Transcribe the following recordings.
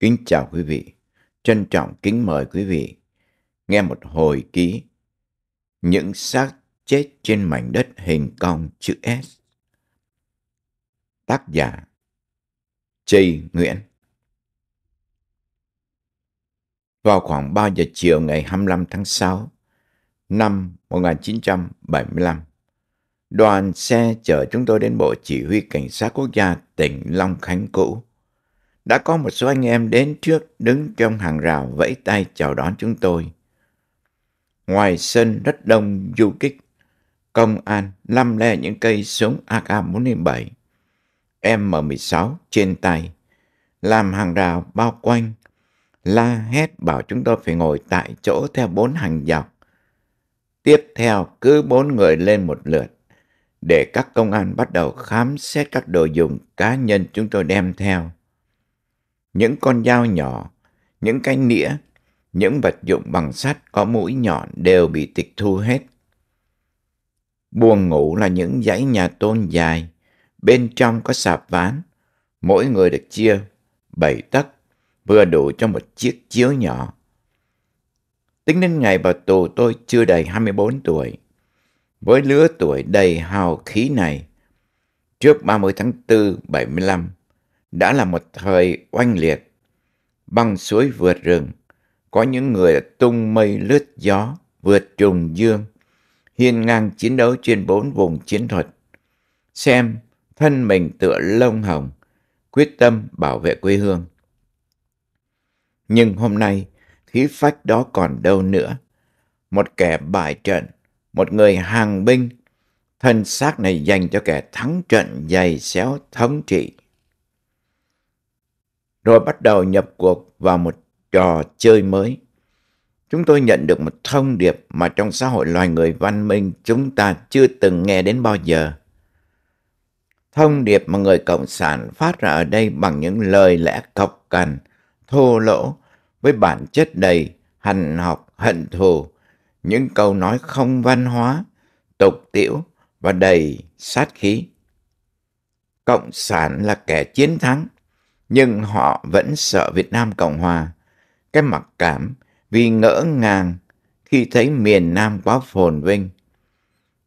Kính chào quý vị, trân trọng kính mời quý vị nghe một hồi ký những xác chết trên mảnh đất hình con chữ S. Tác giả Trey Nguyễn Vào khoảng 3 giờ chiều ngày 25 tháng 6 năm 1975, đoàn xe chở chúng tôi đến Bộ Chỉ huy Cảnh sát Quốc gia tỉnh Long Khánh cũ đã có một số anh em đến trước đứng trong hàng rào vẫy tay chào đón chúng tôi. Ngoài sân rất đông du kích, công an lăm le những cây súng AK-47, M16 trên tay, làm hàng rào bao quanh, la hét bảo chúng tôi phải ngồi tại chỗ theo bốn hàng dọc. Tiếp theo cứ bốn người lên một lượt, để các công an bắt đầu khám xét các đồ dùng cá nhân chúng tôi đem theo những con dao nhỏ, những cái nĩa, những vật dụng bằng sắt có mũi nhọn đều bị tịch thu hết. Buồng ngủ là những dãy nhà tôn dài, bên trong có sạp ván, mỗi người được chia bảy tấc, vừa đủ cho một chiếc chiếu nhỏ. Tính đến ngày vào tù tôi chưa đầy 24 tuổi. Với lứa tuổi đầy hào khí này, trước 30 tháng 4, 75, đã là một thời oanh liệt. Băng suối vượt rừng, có những người tung mây lướt gió, vượt trùng dương, hiên ngang chiến đấu trên bốn vùng chiến thuật. Xem thân mình tựa lông hồng, quyết tâm bảo vệ quê hương. Nhưng hôm nay, khí phách đó còn đâu nữa. Một kẻ bại trận, một người hàng binh, thân xác này dành cho kẻ thắng trận dày xéo thống trị rồi bắt đầu nhập cuộc vào một trò chơi mới. Chúng tôi nhận được một thông điệp mà trong xã hội loài người văn minh chúng ta chưa từng nghe đến bao giờ. Thông điệp mà người Cộng sản phát ra ở đây bằng những lời lẽ cọc cằn, thô lỗ, với bản chất đầy hành học hận thù, những câu nói không văn hóa, tục tiễu và đầy sát khí. Cộng sản là kẻ chiến thắng, nhưng họ vẫn sợ Việt Nam Cộng Hòa. Cái mặc cảm vì ngỡ ngàng khi thấy miền Nam quá phồn vinh.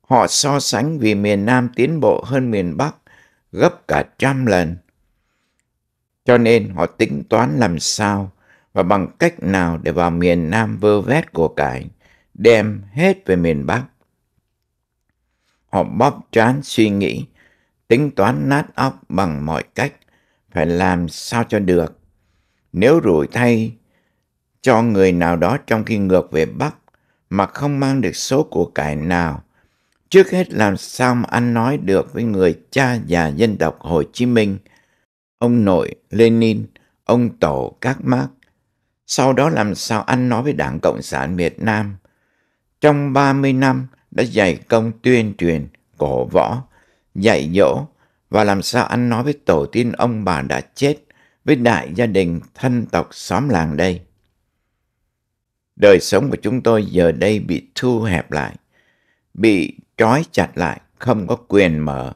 Họ so sánh vì miền Nam tiến bộ hơn miền Bắc gấp cả trăm lần. Cho nên họ tính toán làm sao và bằng cách nào để vào miền Nam vơ vét của cải, đem hết về miền Bắc. Họ bóp trán suy nghĩ, tính toán nát óc bằng mọi cách phải làm sao cho được. Nếu rủi thay cho người nào đó trong khi ngược về Bắc mà không mang được số của cải nào, trước hết làm sao mà anh nói được với người cha già dân tộc Hồ Chí Minh, ông nội Lenin, ông tổ các Marx. Sau đó làm sao anh nói với Đảng Cộng sản Việt Nam, trong 30 năm đã dày công tuyên truyền, cổ võ, dạy dỗ, và làm sao anh nói với tổ tiên ông bà đã chết, với đại gia đình, thân tộc, xóm làng đây. Đời sống của chúng tôi giờ đây bị thu hẹp lại, bị trói chặt lại, không có quyền mở.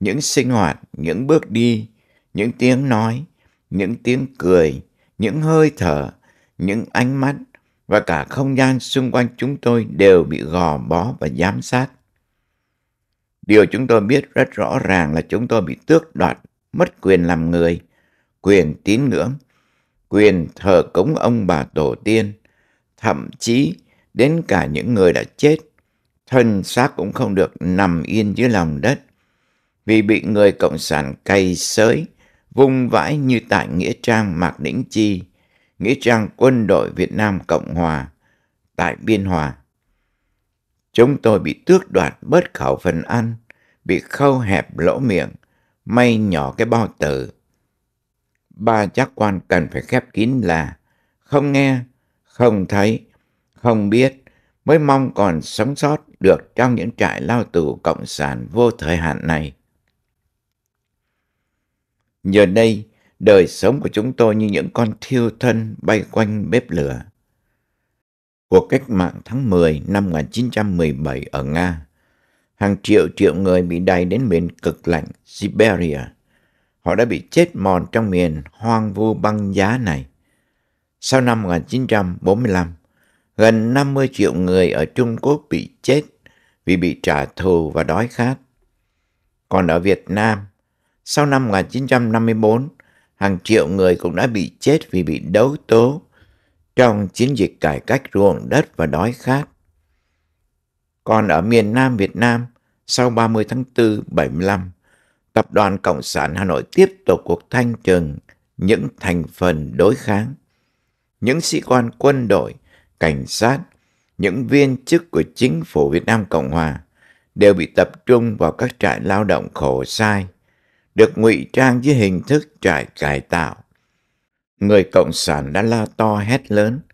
Những sinh hoạt, những bước đi, những tiếng nói, những tiếng cười, những hơi thở, những ánh mắt và cả không gian xung quanh chúng tôi đều bị gò bó và giám sát. Điều chúng tôi biết rất rõ ràng là chúng tôi bị tước đoạt, mất quyền làm người, quyền tín ngưỡng, quyền thờ cúng ông bà tổ tiên, thậm chí đến cả những người đã chết, thân xác cũng không được nằm yên dưới lòng đất, vì bị người Cộng sản cày sới, vung vãi như tại Nghĩa Trang Mạc Đĩnh Chi, Nghĩa Trang Quân đội Việt Nam Cộng Hòa, tại Biên Hòa. Chúng tôi bị tước đoạt bớt khẩu phần ăn, bị khâu hẹp lỗ miệng, may nhỏ cái bao tử. Ba giác quan cần phải khép kín là không nghe, không thấy, không biết mới mong còn sống sót được trong những trại lao tù cộng sản vô thời hạn này. Giờ đây, đời sống của chúng tôi như những con thiêu thân bay quanh bếp lửa. Cuộc cách mạng tháng 10 năm 1917 ở Nga hàng triệu triệu người bị đày đến miền cực lạnh Siberia. Họ đã bị chết mòn trong miền hoang vu băng giá này. Sau năm 1945, gần 50 triệu người ở Trung Quốc bị chết vì bị trả thù và đói khát. Còn ở Việt Nam, sau năm 1954, hàng triệu người cũng đã bị chết vì bị đấu tố trong chiến dịch cải cách ruộng đất và đói khát. Còn ở miền Nam Việt Nam, sau 30 tháng 4, 75, Tập đoàn Cộng sản Hà Nội tiếp tục cuộc thanh trừng những thành phần đối kháng. Những sĩ quan quân đội, cảnh sát, những viên chức của chính phủ Việt Nam Cộng Hòa đều bị tập trung vào các trại lao động khổ sai, được ngụy trang dưới hình thức trại cải tạo. Người Cộng sản đã la to hét lớn –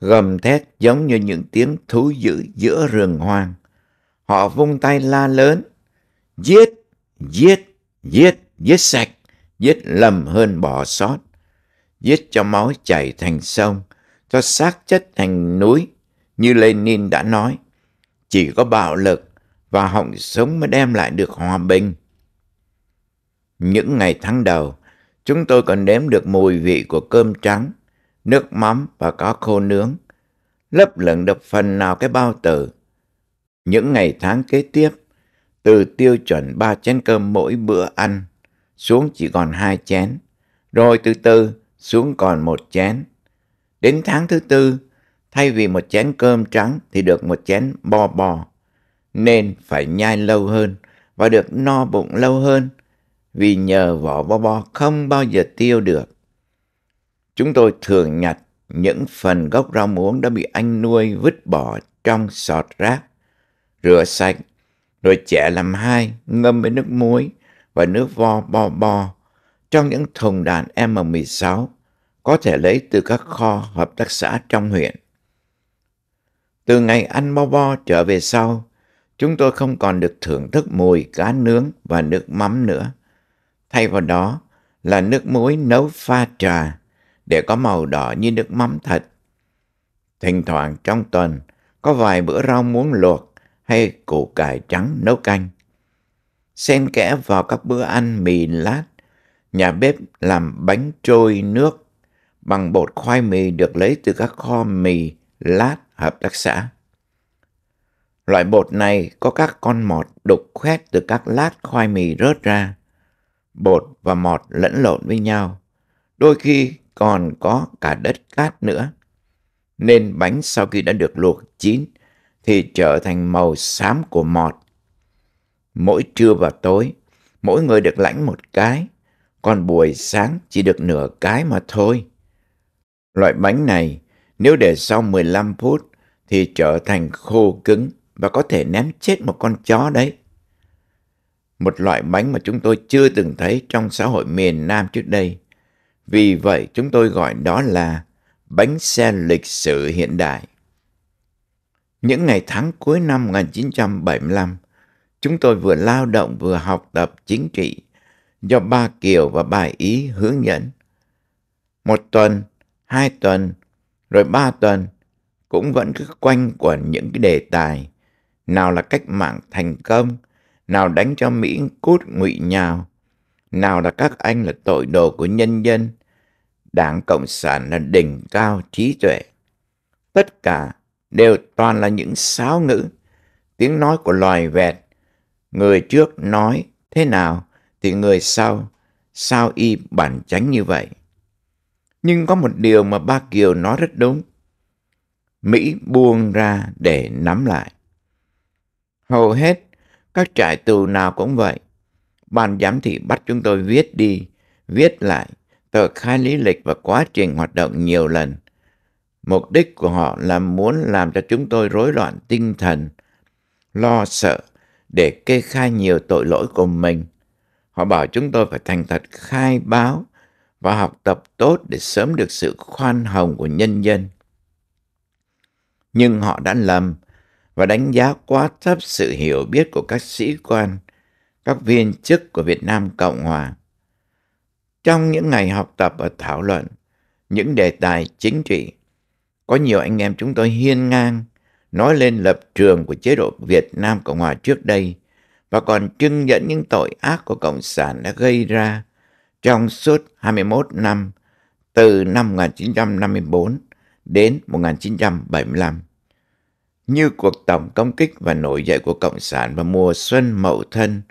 gầm thét giống như những tiếng thú dữ giữa rừng hoang. Họ vung tay la lớn, giết, giết, giết, giết sạch, giết lầm hơn bỏ sót, giết cho máu chảy thành sông, cho xác chất thành núi, như Lenin đã nói. Chỉ có bạo lực và họng sống mới đem lại được hòa bình. Những ngày tháng đầu, chúng tôi còn đếm được mùi vị của cơm trắng, nước mắm và cá khô nướng, lấp lửng được phần nào cái bao tử. Những ngày tháng kế tiếp, từ tiêu chuẩn ba chén cơm mỗi bữa ăn xuống chỉ còn hai chén, rồi từ từ xuống còn một chén. Đến tháng thứ tư, thay vì một chén cơm trắng thì được một chén bò bò, nên phải nhai lâu hơn và được no bụng lâu hơn vì nhờ vỏ bò bò không bao giờ tiêu được. Chúng tôi thường nhặt những phần gốc rau muống đã bị anh nuôi vứt bỏ trong sọt rác, rửa sạch, rồi chẻ làm hai, ngâm với nước muối và nước vo bo bo trong những thùng đàn M16 có thể lấy từ các kho hợp tác xã trong huyện. Từ ngày ăn bo bo trở về sau, chúng tôi không còn được thưởng thức mùi cá nướng và nước mắm nữa. Thay vào đó là nước muối nấu pha trà để có màu đỏ như nước mắm thật. Thỉnh thoảng trong tuần, có vài bữa rau muống luộc hay củ cải trắng nấu canh. Xen kẽ vào các bữa ăn mì lát, nhà bếp làm bánh trôi nước bằng bột khoai mì được lấy từ các kho mì lát hợp tác xã. Loại bột này có các con mọt đục khoét từ các lát khoai mì rớt ra. Bột và mọt lẫn lộn với nhau. Đôi khi còn có cả đất cát nữa. Nên bánh sau khi đã được luộc chín thì trở thành màu xám của mọt. Mỗi trưa và tối, mỗi người được lãnh một cái, còn buổi sáng chỉ được nửa cái mà thôi. Loại bánh này nếu để sau 15 phút thì trở thành khô cứng và có thể ném chết một con chó đấy. Một loại bánh mà chúng tôi chưa từng thấy trong xã hội miền Nam trước đây. Vì vậy chúng tôi gọi đó là bánh xe lịch sử hiện đại. Những ngày tháng cuối năm 1975, chúng tôi vừa lao động vừa học tập chính trị do Ba Kiều và Bài Ý hướng dẫn. Một tuần, hai tuần, rồi ba tuần cũng vẫn cứ quanh quẩn những cái đề tài. Nào là cách mạng thành công, nào đánh cho Mỹ cút ngụy nhào, nào là các anh là tội đồ của nhân dân, Đảng Cộng sản là đỉnh cao trí tuệ. Tất cả đều toàn là những sáo ngữ, tiếng nói của loài vẹt. Người trước nói thế nào thì người sau, sao y bản tránh như vậy. Nhưng có một điều mà ba Kiều nói rất đúng. Mỹ buông ra để nắm lại. Hầu hết các trại tù nào cũng vậy. Ban giám thị bắt chúng tôi viết đi, viết lại, tờ khai lý lịch và quá trình hoạt động nhiều lần. Mục đích của họ là muốn làm cho chúng tôi rối loạn tinh thần, lo sợ để kê khai nhiều tội lỗi của mình. Họ bảo chúng tôi phải thành thật khai báo và học tập tốt để sớm được sự khoan hồng của nhân dân. Nhưng họ đã lầm và đánh giá quá thấp sự hiểu biết của các sĩ quan, các viên chức của Việt Nam Cộng Hòa. Trong những ngày học tập và thảo luận những đề tài chính trị, có nhiều anh em chúng tôi hiên ngang nói lên lập trường của chế độ Việt Nam Cộng Hòa trước đây và còn trưng dẫn những tội ác của Cộng sản đã gây ra trong suốt 21 năm từ năm 1954 đến 1975 như cuộc tổng công kích và nổi dậy của Cộng sản vào mùa xuân mậu thân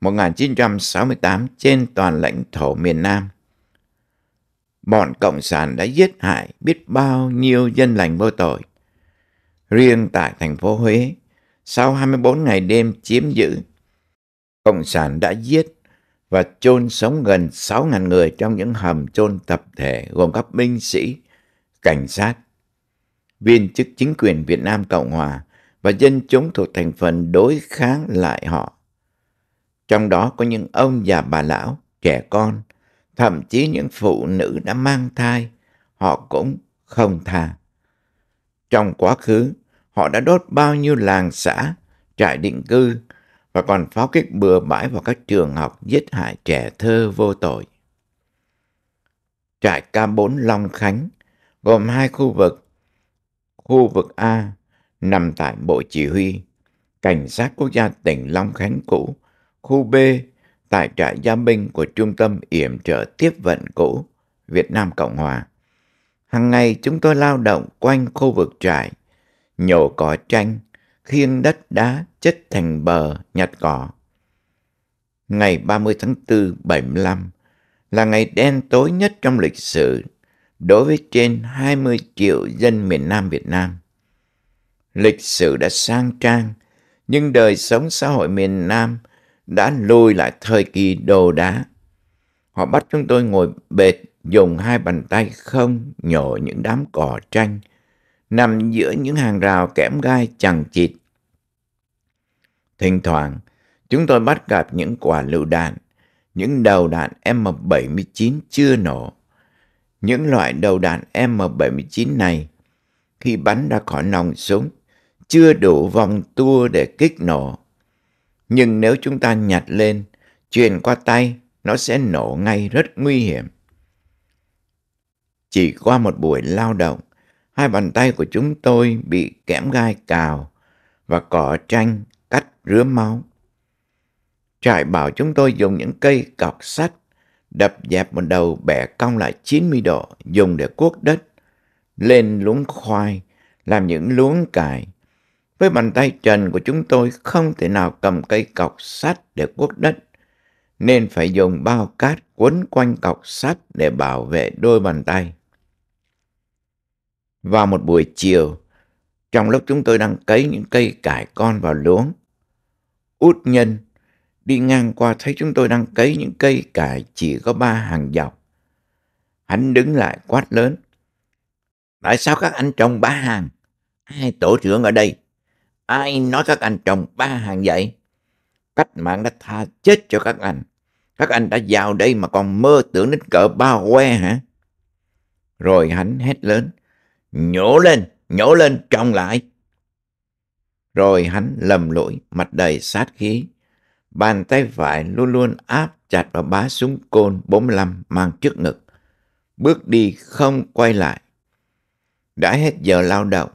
1968 trên toàn lãnh thổ miền Nam. Bọn Cộng sản đã giết hại biết bao nhiêu dân lành vô tội. Riêng tại thành phố Huế, sau 24 ngày đêm chiếm giữ, Cộng sản đã giết và chôn sống gần 6.000 người trong những hầm chôn tập thể gồm các binh sĩ, cảnh sát, viên chức chính quyền Việt Nam Cộng Hòa và dân chúng thuộc thành phần đối kháng lại họ. Trong đó có những ông già bà lão, trẻ con, thậm chí những phụ nữ đã mang thai, họ cũng không tha. Trong quá khứ, họ đã đốt bao nhiêu làng xã, trại định cư và còn pháo kích bừa bãi vào các trường học giết hại trẻ thơ vô tội. Trại K4 Long Khánh gồm hai khu vực. Khu vực A nằm tại Bộ Chỉ huy, Cảnh sát Quốc gia tỉnh Long Khánh cũ khu B tại trại giam binh của Trung tâm Yểm trợ Tiếp vận cũ, Việt Nam Cộng Hòa. Hằng ngày chúng tôi lao động quanh khu vực trại, nhổ cỏ tranh, khiêng đất đá chất thành bờ, nhặt cỏ. Ngày 30 tháng 4, 75 là ngày đen tối nhất trong lịch sử đối với trên 20 triệu dân miền Nam Việt Nam. Lịch sử đã sang trang, nhưng đời sống xã hội miền Nam đã lùi lại thời kỳ đồ đá. Họ bắt chúng tôi ngồi bệt dùng hai bàn tay không nhổ những đám cỏ tranh nằm giữa những hàng rào kẽm gai chẳng chịt. Thỉnh thoảng, chúng tôi bắt gặp những quả lựu đạn, những đầu đạn M79 chưa nổ. Những loại đầu đạn M79 này, khi bắn ra khỏi nòng súng, chưa đủ vòng tua để kích nổ. Nhưng nếu chúng ta nhặt lên, truyền qua tay, nó sẽ nổ ngay rất nguy hiểm. Chỉ qua một buổi lao động, hai bàn tay của chúng tôi bị kẽm gai cào và cỏ tranh cắt rứa máu. Trại bảo chúng tôi dùng những cây cọc sắt đập dẹp một đầu bẻ cong lại 90 độ dùng để cuốc đất, lên luống khoai, làm những luống cải, với bàn tay trần của chúng tôi không thể nào cầm cây cọc sắt để cuốc đất, nên phải dùng bao cát quấn quanh cọc sắt để bảo vệ đôi bàn tay. Vào một buổi chiều, trong lúc chúng tôi đang cấy những cây cải con vào luống, út nhân đi ngang qua thấy chúng tôi đang cấy những cây cải chỉ có ba hàng dọc. Hắn đứng lại quát lớn. Tại sao các anh trồng ba hàng? ai tổ trưởng ở đây Ai nói các anh trồng ba hàng vậy? Cách mạng đã tha chết cho các anh. Các anh đã vào đây mà còn mơ tưởng đến cỡ bao que hả? Rồi hắn hét lớn. Nhổ lên, nhổ lên, trồng lại. Rồi hắn lầm lỗi, mặt đầy sát khí. Bàn tay phải luôn luôn áp chặt vào bá súng côn 45 mang trước ngực. Bước đi không quay lại. Đã hết giờ lao động,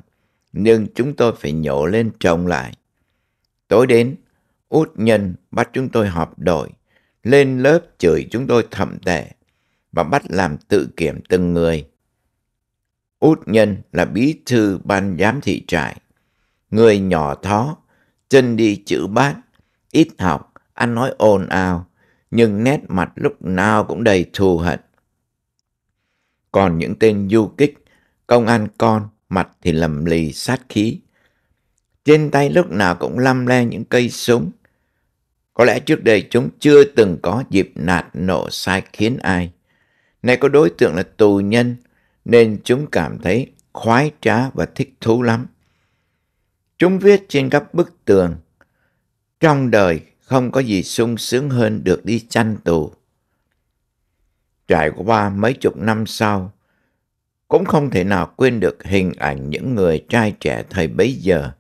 nhưng chúng tôi phải nhổ lên trồng lại. Tối đến, út nhân bắt chúng tôi họp đội, lên lớp chửi chúng tôi thậm tệ và bắt làm tự kiểm từng người. Út nhân là bí thư ban giám thị trại, người nhỏ thó, chân đi chữ bát, ít học, ăn nói ồn ào, nhưng nét mặt lúc nào cũng đầy thù hận. Còn những tên du kích, công an con mặt thì lầm lì sát khí. Trên tay lúc nào cũng lăm le những cây súng. Có lẽ trước đây chúng chưa từng có dịp nạt nộ sai khiến ai. Nay có đối tượng là tù nhân, nên chúng cảm thấy khoái trá và thích thú lắm. Chúng viết trên các bức tường, trong đời không có gì sung sướng hơn được đi chăn tù. Trải qua mấy chục năm sau, cũng không thể nào quên được hình ảnh những người trai trẻ thời bấy giờ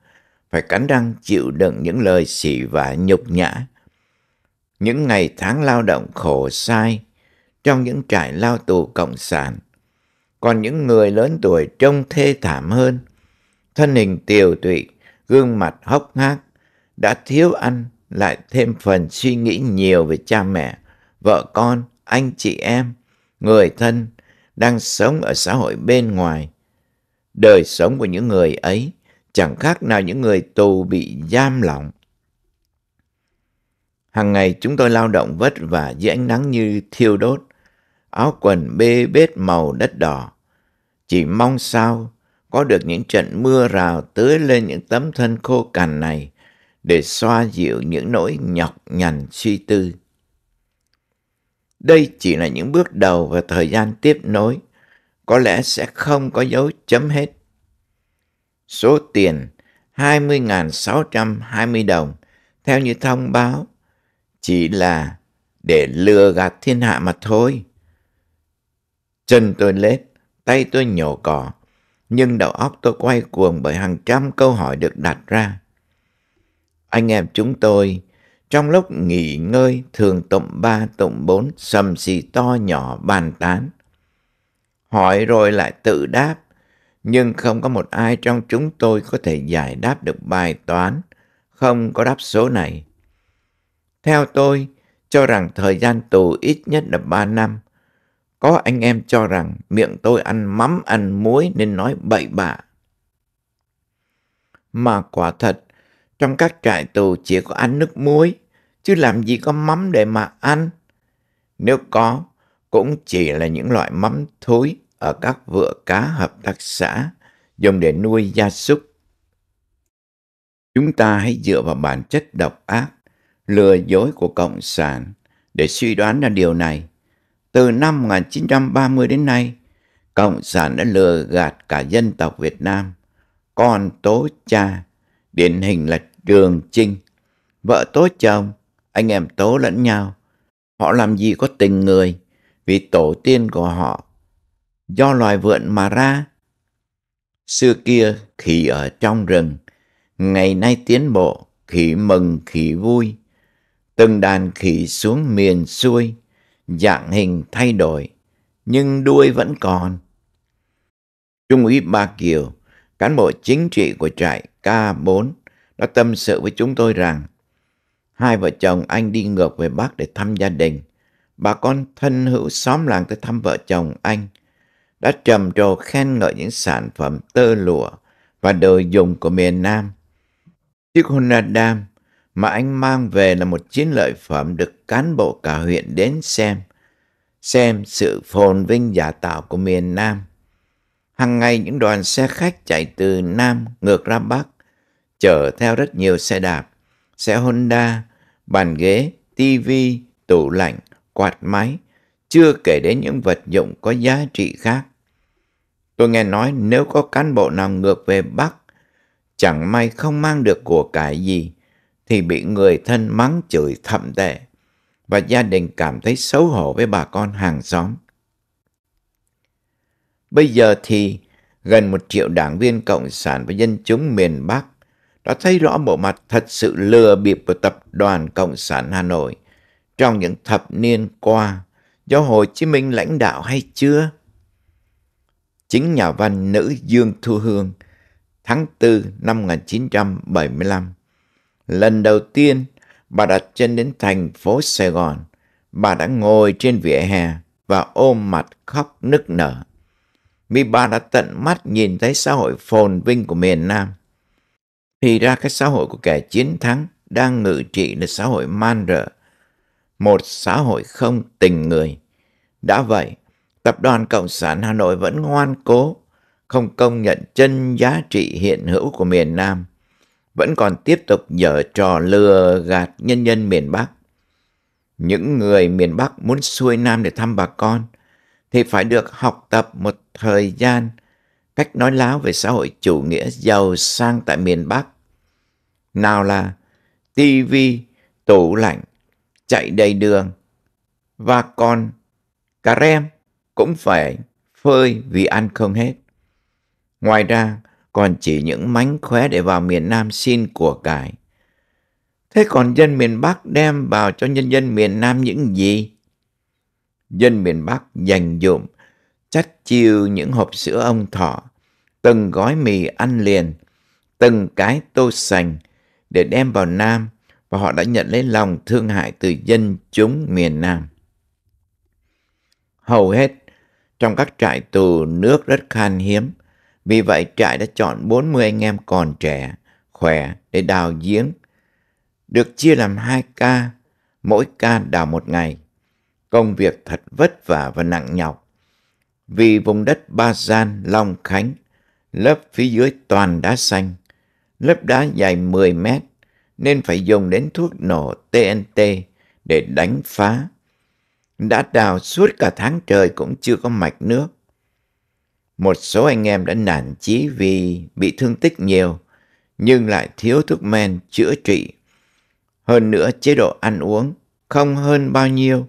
phải cắn răng chịu đựng những lời xỉ vả nhục nhã. Những ngày tháng lao động khổ sai trong những trại lao tù cộng sản. Còn những người lớn tuổi trông thê thảm hơn, thân hình tiều tụy, gương mặt hốc hác, đã thiếu ăn lại thêm phần suy nghĩ nhiều về cha mẹ, vợ con, anh chị em, người thân đang sống ở xã hội bên ngoài. Đời sống của những người ấy chẳng khác nào những người tù bị giam lỏng. Hàng ngày chúng tôi lao động vất vả dưới ánh nắng như thiêu đốt, áo quần bê bết màu đất đỏ. Chỉ mong sao có được những trận mưa rào tưới lên những tấm thân khô cằn này để xoa dịu những nỗi nhọc nhằn suy tư. Đây chỉ là những bước đầu và thời gian tiếp nối, có lẽ sẽ không có dấu chấm hết. Số tiền 20.620 đồng, theo như thông báo, chỉ là để lừa gạt thiên hạ mà thôi. Chân tôi lết, tay tôi nhổ cỏ, nhưng đầu óc tôi quay cuồng bởi hàng trăm câu hỏi được đặt ra. Anh em chúng tôi trong lúc nghỉ ngơi thường tụng ba tụng bốn sầm xì to nhỏ bàn tán. Hỏi rồi lại tự đáp, nhưng không có một ai trong chúng tôi có thể giải đáp được bài toán, không có đáp số này. Theo tôi, cho rằng thời gian tù ít nhất là ba năm. Có anh em cho rằng miệng tôi ăn mắm ăn muối nên nói bậy bạ. Mà quả thật, trong các trại tù chỉ có ăn nước muối, chứ làm gì có mắm để mà ăn. Nếu có, cũng chỉ là những loại mắm thối ở các vựa cá hợp tác xã dùng để nuôi gia súc. Chúng ta hãy dựa vào bản chất độc ác, lừa dối của Cộng sản để suy đoán ra điều này. Từ năm 1930 đến nay, Cộng sản đã lừa gạt cả dân tộc Việt Nam. Con tố cha, điển hình là Đường Trinh, vợ Tố chồng, anh em Tố lẫn nhau. Họ làm gì có tình người vì tổ tiên của họ do loài vượn mà ra. Xưa kia khỉ ở trong rừng, ngày nay tiến bộ, khỉ mừng khỉ vui. Từng đàn khỉ xuống miền xuôi, dạng hình thay đổi, nhưng đuôi vẫn còn. Trung úy Ba Kiều, cán bộ chính trị của trại K4, đã tâm sự với chúng tôi rằng hai vợ chồng anh đi ngược về Bắc để thăm gia đình. Bà con thân hữu xóm làng tới thăm vợ chồng anh đã trầm trồ khen ngợi những sản phẩm tơ lụa và đồ dùng của miền Nam. Chiếc Honda mà anh mang về là một chiến lợi phẩm được cán bộ cả huyện đến xem, xem sự phồn vinh giả tạo của miền Nam. Hàng ngày những đoàn xe khách chạy từ Nam ngược ra Bắc chở theo rất nhiều xe đạp, xe Honda, bàn ghế, tivi, tủ lạnh, quạt máy, chưa kể đến những vật dụng có giá trị khác. Tôi nghe nói nếu có cán bộ nào ngược về Bắc, chẳng may không mang được của cải gì, thì bị người thân mắng chửi thậm tệ và gia đình cảm thấy xấu hổ với bà con hàng xóm. Bây giờ thì gần một triệu đảng viên Cộng sản và dân chúng miền Bắc đã thấy rõ bộ mặt thật sự lừa bịp của Tập đoàn Cộng sản Hà Nội trong những thập niên qua do Hồ Chí Minh lãnh đạo hay chưa? Chính nhà văn nữ Dương Thu Hương tháng 4 năm 1975 lần đầu tiên bà đặt chân đến thành phố Sài Gòn bà đã ngồi trên vỉa hè và ôm mặt khóc nức nở vì bà đã tận mắt nhìn thấy xã hội phồn vinh của miền Nam thì ra cái xã hội của kẻ chiến thắng đang ngự trị là xã hội man rợ, một xã hội không tình người. Đã vậy, Tập đoàn Cộng sản Hà Nội vẫn ngoan cố, không công nhận chân giá trị hiện hữu của miền Nam, vẫn còn tiếp tục dở trò lừa gạt nhân dân miền Bắc. Những người miền Bắc muốn xuôi Nam để thăm bà con thì phải được học tập một thời gian cách nói láo về xã hội chủ nghĩa giàu sang tại miền Bắc. Nào là tivi, tủ lạnh, chạy đầy đường, và còn cà rem cũng phải phơi vì ăn không hết. Ngoài ra còn chỉ những mánh khóe để vào miền Nam xin của cải. Thế còn dân miền Bắc đem vào cho nhân dân miền Nam những gì? Dân miền Bắc dành dụm chắt chiêu những hộp sữa ông thọ, từng gói mì ăn liền, từng cái tô sành để đem vào Nam và họ đã nhận lấy lòng thương hại từ dân chúng miền Nam. Hầu hết trong các trại tù nước rất khan hiếm, vì vậy trại đã chọn 40 anh em còn trẻ, khỏe để đào giếng. Được chia làm hai ca, mỗi ca đào một ngày. Công việc thật vất vả và nặng nhọc vì vùng đất Ba Gian, Long Khánh, lớp phía dưới toàn đá xanh, lớp đá dài 10 mét, nên phải dùng đến thuốc nổ TNT để đánh phá. Đã đào suốt cả tháng trời cũng chưa có mạch nước. Một số anh em đã nản chí vì bị thương tích nhiều, nhưng lại thiếu thuốc men chữa trị. Hơn nữa chế độ ăn uống không hơn bao nhiêu,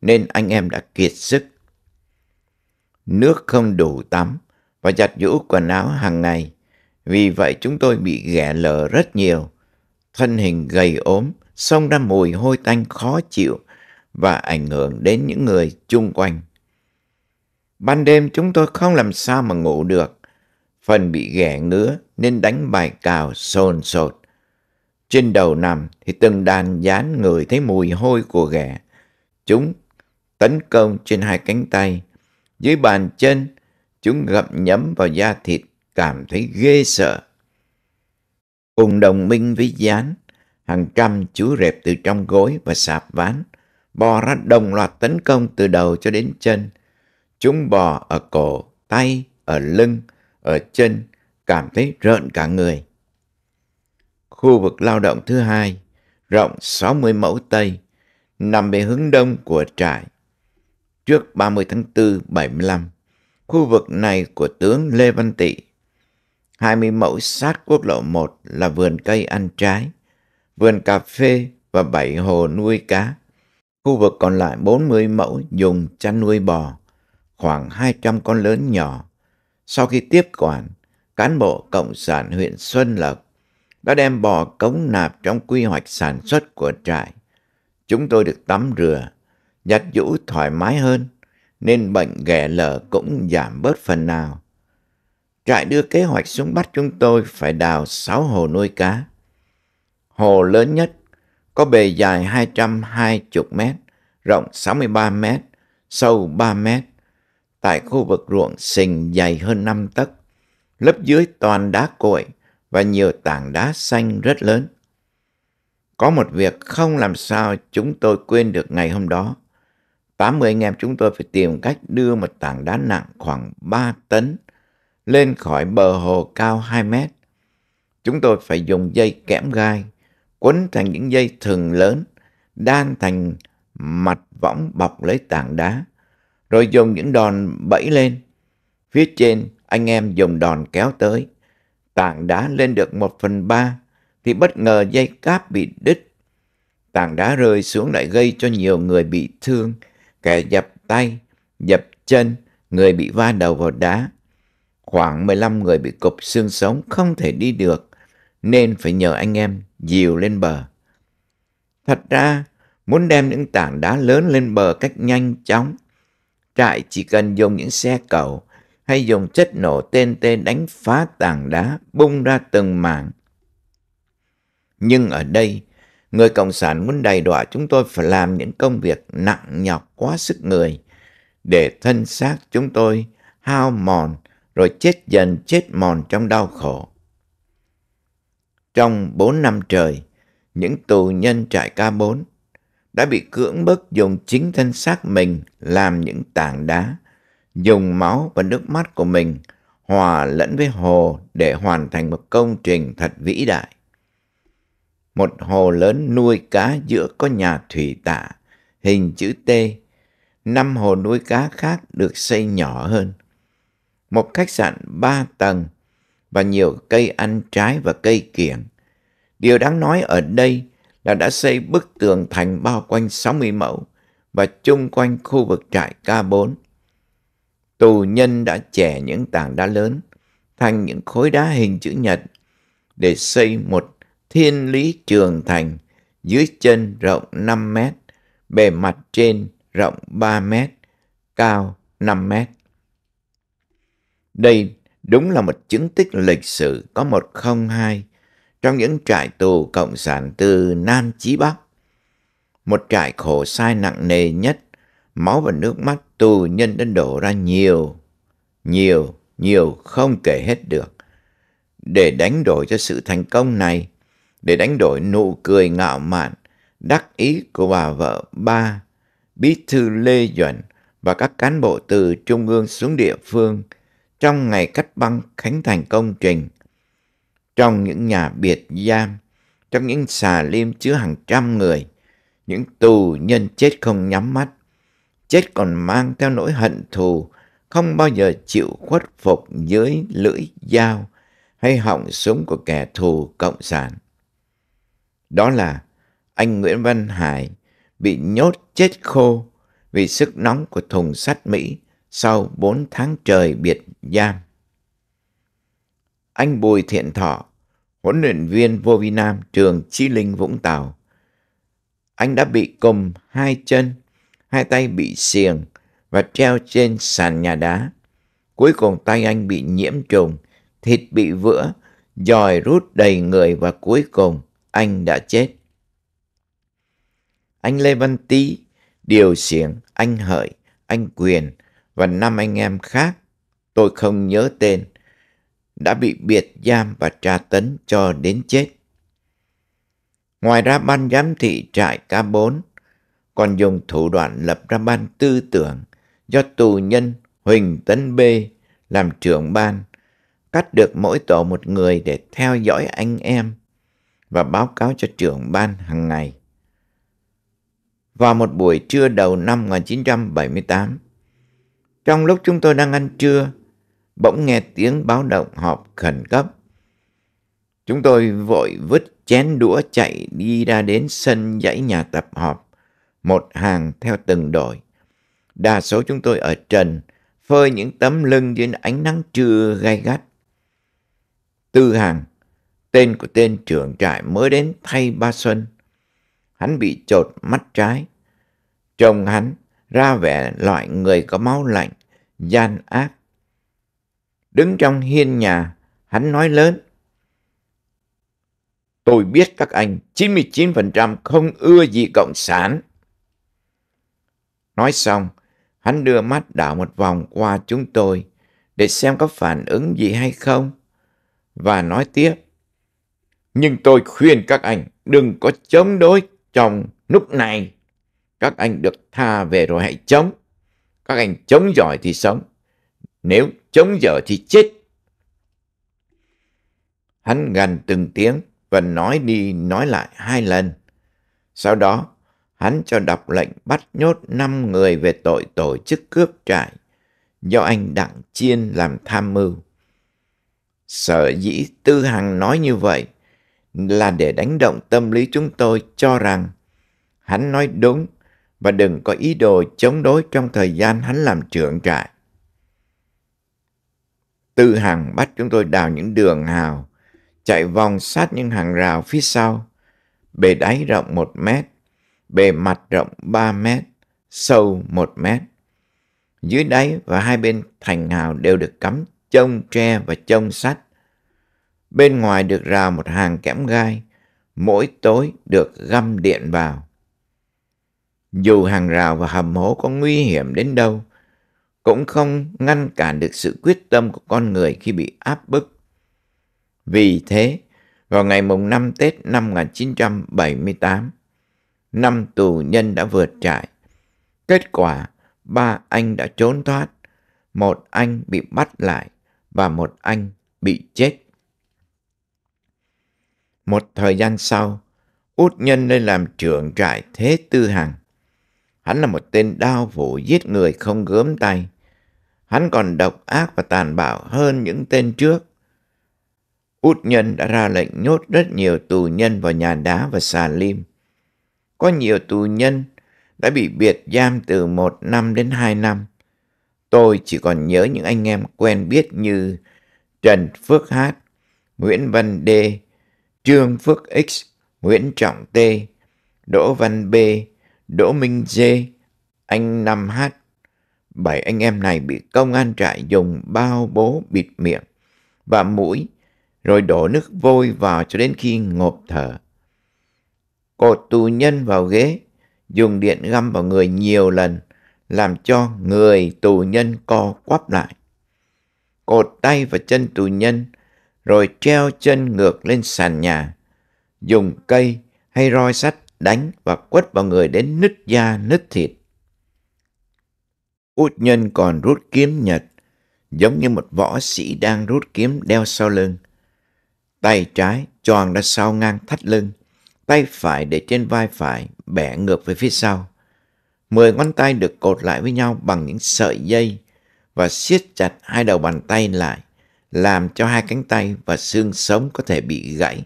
nên anh em đã kiệt sức nước không đủ tắm và giặt giũ quần áo hàng ngày. Vì vậy chúng tôi bị ghẻ lở rất nhiều, thân hình gầy ốm, xông ra mùi hôi tanh khó chịu và ảnh hưởng đến những người chung quanh. Ban đêm chúng tôi không làm sao mà ngủ được, phần bị ghẻ ngứa nên đánh bài cào sồn sột. Trên đầu nằm thì từng đàn dán người thấy mùi hôi của ghẻ. Chúng tấn công trên hai cánh tay, dưới bàn chân, chúng gặm nhấm vào da thịt, cảm thấy ghê sợ. Cùng đồng minh với gián, hàng trăm chú rệp từ trong gối và sạp ván, bò ra đồng loạt tấn công từ đầu cho đến chân. Chúng bò ở cổ, tay, ở lưng, ở chân, cảm thấy rợn cả người. Khu vực lao động thứ hai, rộng 60 mẫu Tây, nằm về hướng đông của trại trước 30 tháng 4 75, khu vực này của tướng Lê Văn Tị. 20 mẫu sát quốc lộ 1 là vườn cây ăn trái, vườn cà phê và 7 hồ nuôi cá. Khu vực còn lại 40 mẫu dùng chăn nuôi bò, khoảng 200 con lớn nhỏ. Sau khi tiếp quản, cán bộ Cộng sản huyện Xuân Lộc đã đem bò cống nạp trong quy hoạch sản xuất của trại. Chúng tôi được tắm rửa, giặt giũ thoải mái hơn, nên bệnh ghẻ lở cũng giảm bớt phần nào. Trại đưa kế hoạch xuống bắt chúng tôi phải đào sáu hồ nuôi cá. Hồ lớn nhất có bề dài hai hai trăm 220 mét, rộng sáu mươi ba mét, sâu ba mét. Tại khu vực ruộng sình dày hơn năm tấc, lớp dưới toàn đá cội và nhiều tảng đá xanh rất lớn. Có một việc không làm sao chúng tôi quên được ngày hôm đó 80 anh em chúng tôi phải tìm cách đưa một tảng đá nặng khoảng 3 tấn lên khỏi bờ hồ cao 2 mét. Chúng tôi phải dùng dây kẽm gai quấn thành những dây thừng lớn đan thành mặt võng bọc lấy tảng đá rồi dùng những đòn bẫy lên. Phía trên anh em dùng đòn kéo tới. Tảng đá lên được 1 phần 3 thì bất ngờ dây cáp bị đứt. Tảng đá rơi xuống lại gây cho nhiều người bị thương kẻ dập tay, dập chân, người bị va đầu vào đá. Khoảng 15 người bị cục xương sống không thể đi được, nên phải nhờ anh em dìu lên bờ. Thật ra, muốn đem những tảng đá lớn lên bờ cách nhanh chóng, trại chỉ cần dùng những xe cầu hay dùng chất nổ tên tên đánh phá tảng đá bung ra từng mảng. Nhưng ở đây, Người Cộng sản muốn đầy đọa chúng tôi phải làm những công việc nặng nhọc quá sức người để thân xác chúng tôi hao mòn rồi chết dần chết mòn trong đau khổ. Trong 4 năm trời, những tù nhân trại K4 đã bị cưỡng bức dùng chính thân xác mình làm những tảng đá, dùng máu và nước mắt của mình hòa lẫn với hồ để hoàn thành một công trình thật vĩ đại một hồ lớn nuôi cá giữa có nhà thủy tạ hình chữ T. Năm hồ nuôi cá khác được xây nhỏ hơn. Một khách sạn ba tầng và nhiều cây ăn trái và cây kiểng. Điều đáng nói ở đây là đã xây bức tường thành bao quanh 60 mẫu và chung quanh khu vực trại K4. Tù nhân đã chẻ những tảng đá lớn thành những khối đá hình chữ nhật để xây một thiên lý trường thành, dưới chân rộng 5 mét, bề mặt trên rộng 3 mét, cao 5 mét. Đây đúng là một chứng tích lịch sử có một không hai trong những trại tù cộng sản từ Nam Chí Bắc. Một trại khổ sai nặng nề nhất, máu và nước mắt tù nhân đã đổ ra nhiều, nhiều, nhiều không kể hết được. Để đánh đổi cho sự thành công này, để đánh đổi nụ cười ngạo mạn, đắc ý của bà vợ ba, bí thư Lê Duẩn và các cán bộ từ trung ương xuống địa phương trong ngày cắt băng khánh thành công trình. Trong những nhà biệt giam, trong những xà liêm chứa hàng trăm người, những tù nhân chết không nhắm mắt, chết còn mang theo nỗi hận thù, không bao giờ chịu khuất phục dưới lưỡi dao hay họng súng của kẻ thù cộng sản đó là anh Nguyễn Văn Hải bị nhốt chết khô vì sức nóng của thùng sắt Mỹ sau 4 tháng trời biệt giam. Anh Bùi Thiện Thọ, huấn luyện viên vô vi nam trường Chi Linh Vũng Tàu. Anh đã bị cùm hai chân, hai tay bị xiềng và treo trên sàn nhà đá. Cuối cùng tay anh bị nhiễm trùng, thịt bị vữa, dòi rút đầy người và cuối cùng anh đã chết. Anh Lê Văn Tý, Điều Xiển, anh Hợi, anh Quyền và năm anh em khác, tôi không nhớ tên, đã bị biệt giam và tra tấn cho đến chết. Ngoài ra ban giám thị trại K4 còn dùng thủ đoạn lập ra ban tư tưởng do tù nhân Huỳnh Tấn B làm trưởng ban, cắt được mỗi tổ một người để theo dõi anh em và báo cáo cho trưởng ban hàng ngày. Vào một buổi trưa đầu năm 1978, trong lúc chúng tôi đang ăn trưa, bỗng nghe tiếng báo động họp khẩn cấp. Chúng tôi vội vứt chén đũa chạy đi ra đến sân dãy nhà tập họp, một hàng theo từng đội. Đa số chúng tôi ở trần, phơi những tấm lưng dưới ánh nắng trưa gay gắt. Tư hàng Tên của tên trưởng trại mới đến thay ba Xuân. Hắn bị chột mắt trái. Trông hắn ra vẻ loại người có máu lạnh, gian ác. Đứng trong hiên nhà, hắn nói lớn. Tôi biết các anh 99% không ưa gì Cộng sản. Nói xong, hắn đưa mắt đảo một vòng qua chúng tôi để xem có phản ứng gì hay không. Và nói tiếp. Nhưng tôi khuyên các anh đừng có chống đối trong lúc này. Các anh được tha về rồi hãy chống. Các anh chống giỏi thì sống. Nếu chống dở thì chết. Hắn gằn từng tiếng và nói đi nói lại hai lần. Sau đó, hắn cho đọc lệnh bắt nhốt năm người về tội tổ chức cướp trại do anh Đặng Chiên làm tham mưu. Sở dĩ Tư Hằng nói như vậy là để đánh động tâm lý chúng tôi cho rằng hắn nói đúng và đừng có ý đồ chống đối trong thời gian hắn làm trưởng trại. Tư Hằng bắt chúng tôi đào những đường hào, chạy vòng sát những hàng rào phía sau. Bề đáy rộng 1 mét, bề mặt rộng 3 mét, sâu 1 mét. Dưới đáy và hai bên thành hào đều được cắm chông tre và chông sắt. Bên ngoài được rào một hàng kẽm gai, mỗi tối được găm điện vào. Dù hàng rào và hầm hố có nguy hiểm đến đâu, cũng không ngăn cản được sự quyết tâm của con người khi bị áp bức. Vì thế, vào ngày mùng 5 Tết năm 1978, năm tù nhân đã vượt trại. Kết quả, ba anh đã trốn thoát, một anh bị bắt lại và một anh bị chết. Một thời gian sau, Út Nhân lên làm trưởng trại Thế Tư Hàng. Hắn là một tên đao phủ giết người không gớm tay. Hắn còn độc ác và tàn bạo hơn những tên trước. Út Nhân đã ra lệnh nhốt rất nhiều tù nhân vào nhà đá và xà lim. Có nhiều tù nhân đã bị biệt giam từ một năm đến hai năm. Tôi chỉ còn nhớ những anh em quen biết như Trần Phước Hát, Nguyễn Văn Đê, Trương Phước X, Nguyễn Trọng T, Đỗ Văn B, Đỗ Minh D, anh 5H. Bảy anh em này bị công an trại dùng bao bố bịt miệng và mũi rồi đổ nước vôi vào cho đến khi ngộp thở. Cột tù nhân vào ghế, dùng điện găm vào người nhiều lần làm cho người tù nhân co quắp lại. Cột tay và chân tù nhân rồi treo chân ngược lên sàn nhà, dùng cây hay roi sắt đánh và quất vào người đến nứt da nứt thịt. Út nhân còn rút kiếm nhật, giống như một võ sĩ đang rút kiếm đeo sau lưng. Tay trái tròn ra sau ngang thắt lưng, tay phải để trên vai phải, bẻ ngược về phía sau. Mười ngón tay được cột lại với nhau bằng những sợi dây và siết chặt hai đầu bàn tay lại làm cho hai cánh tay và xương sống có thể bị gãy.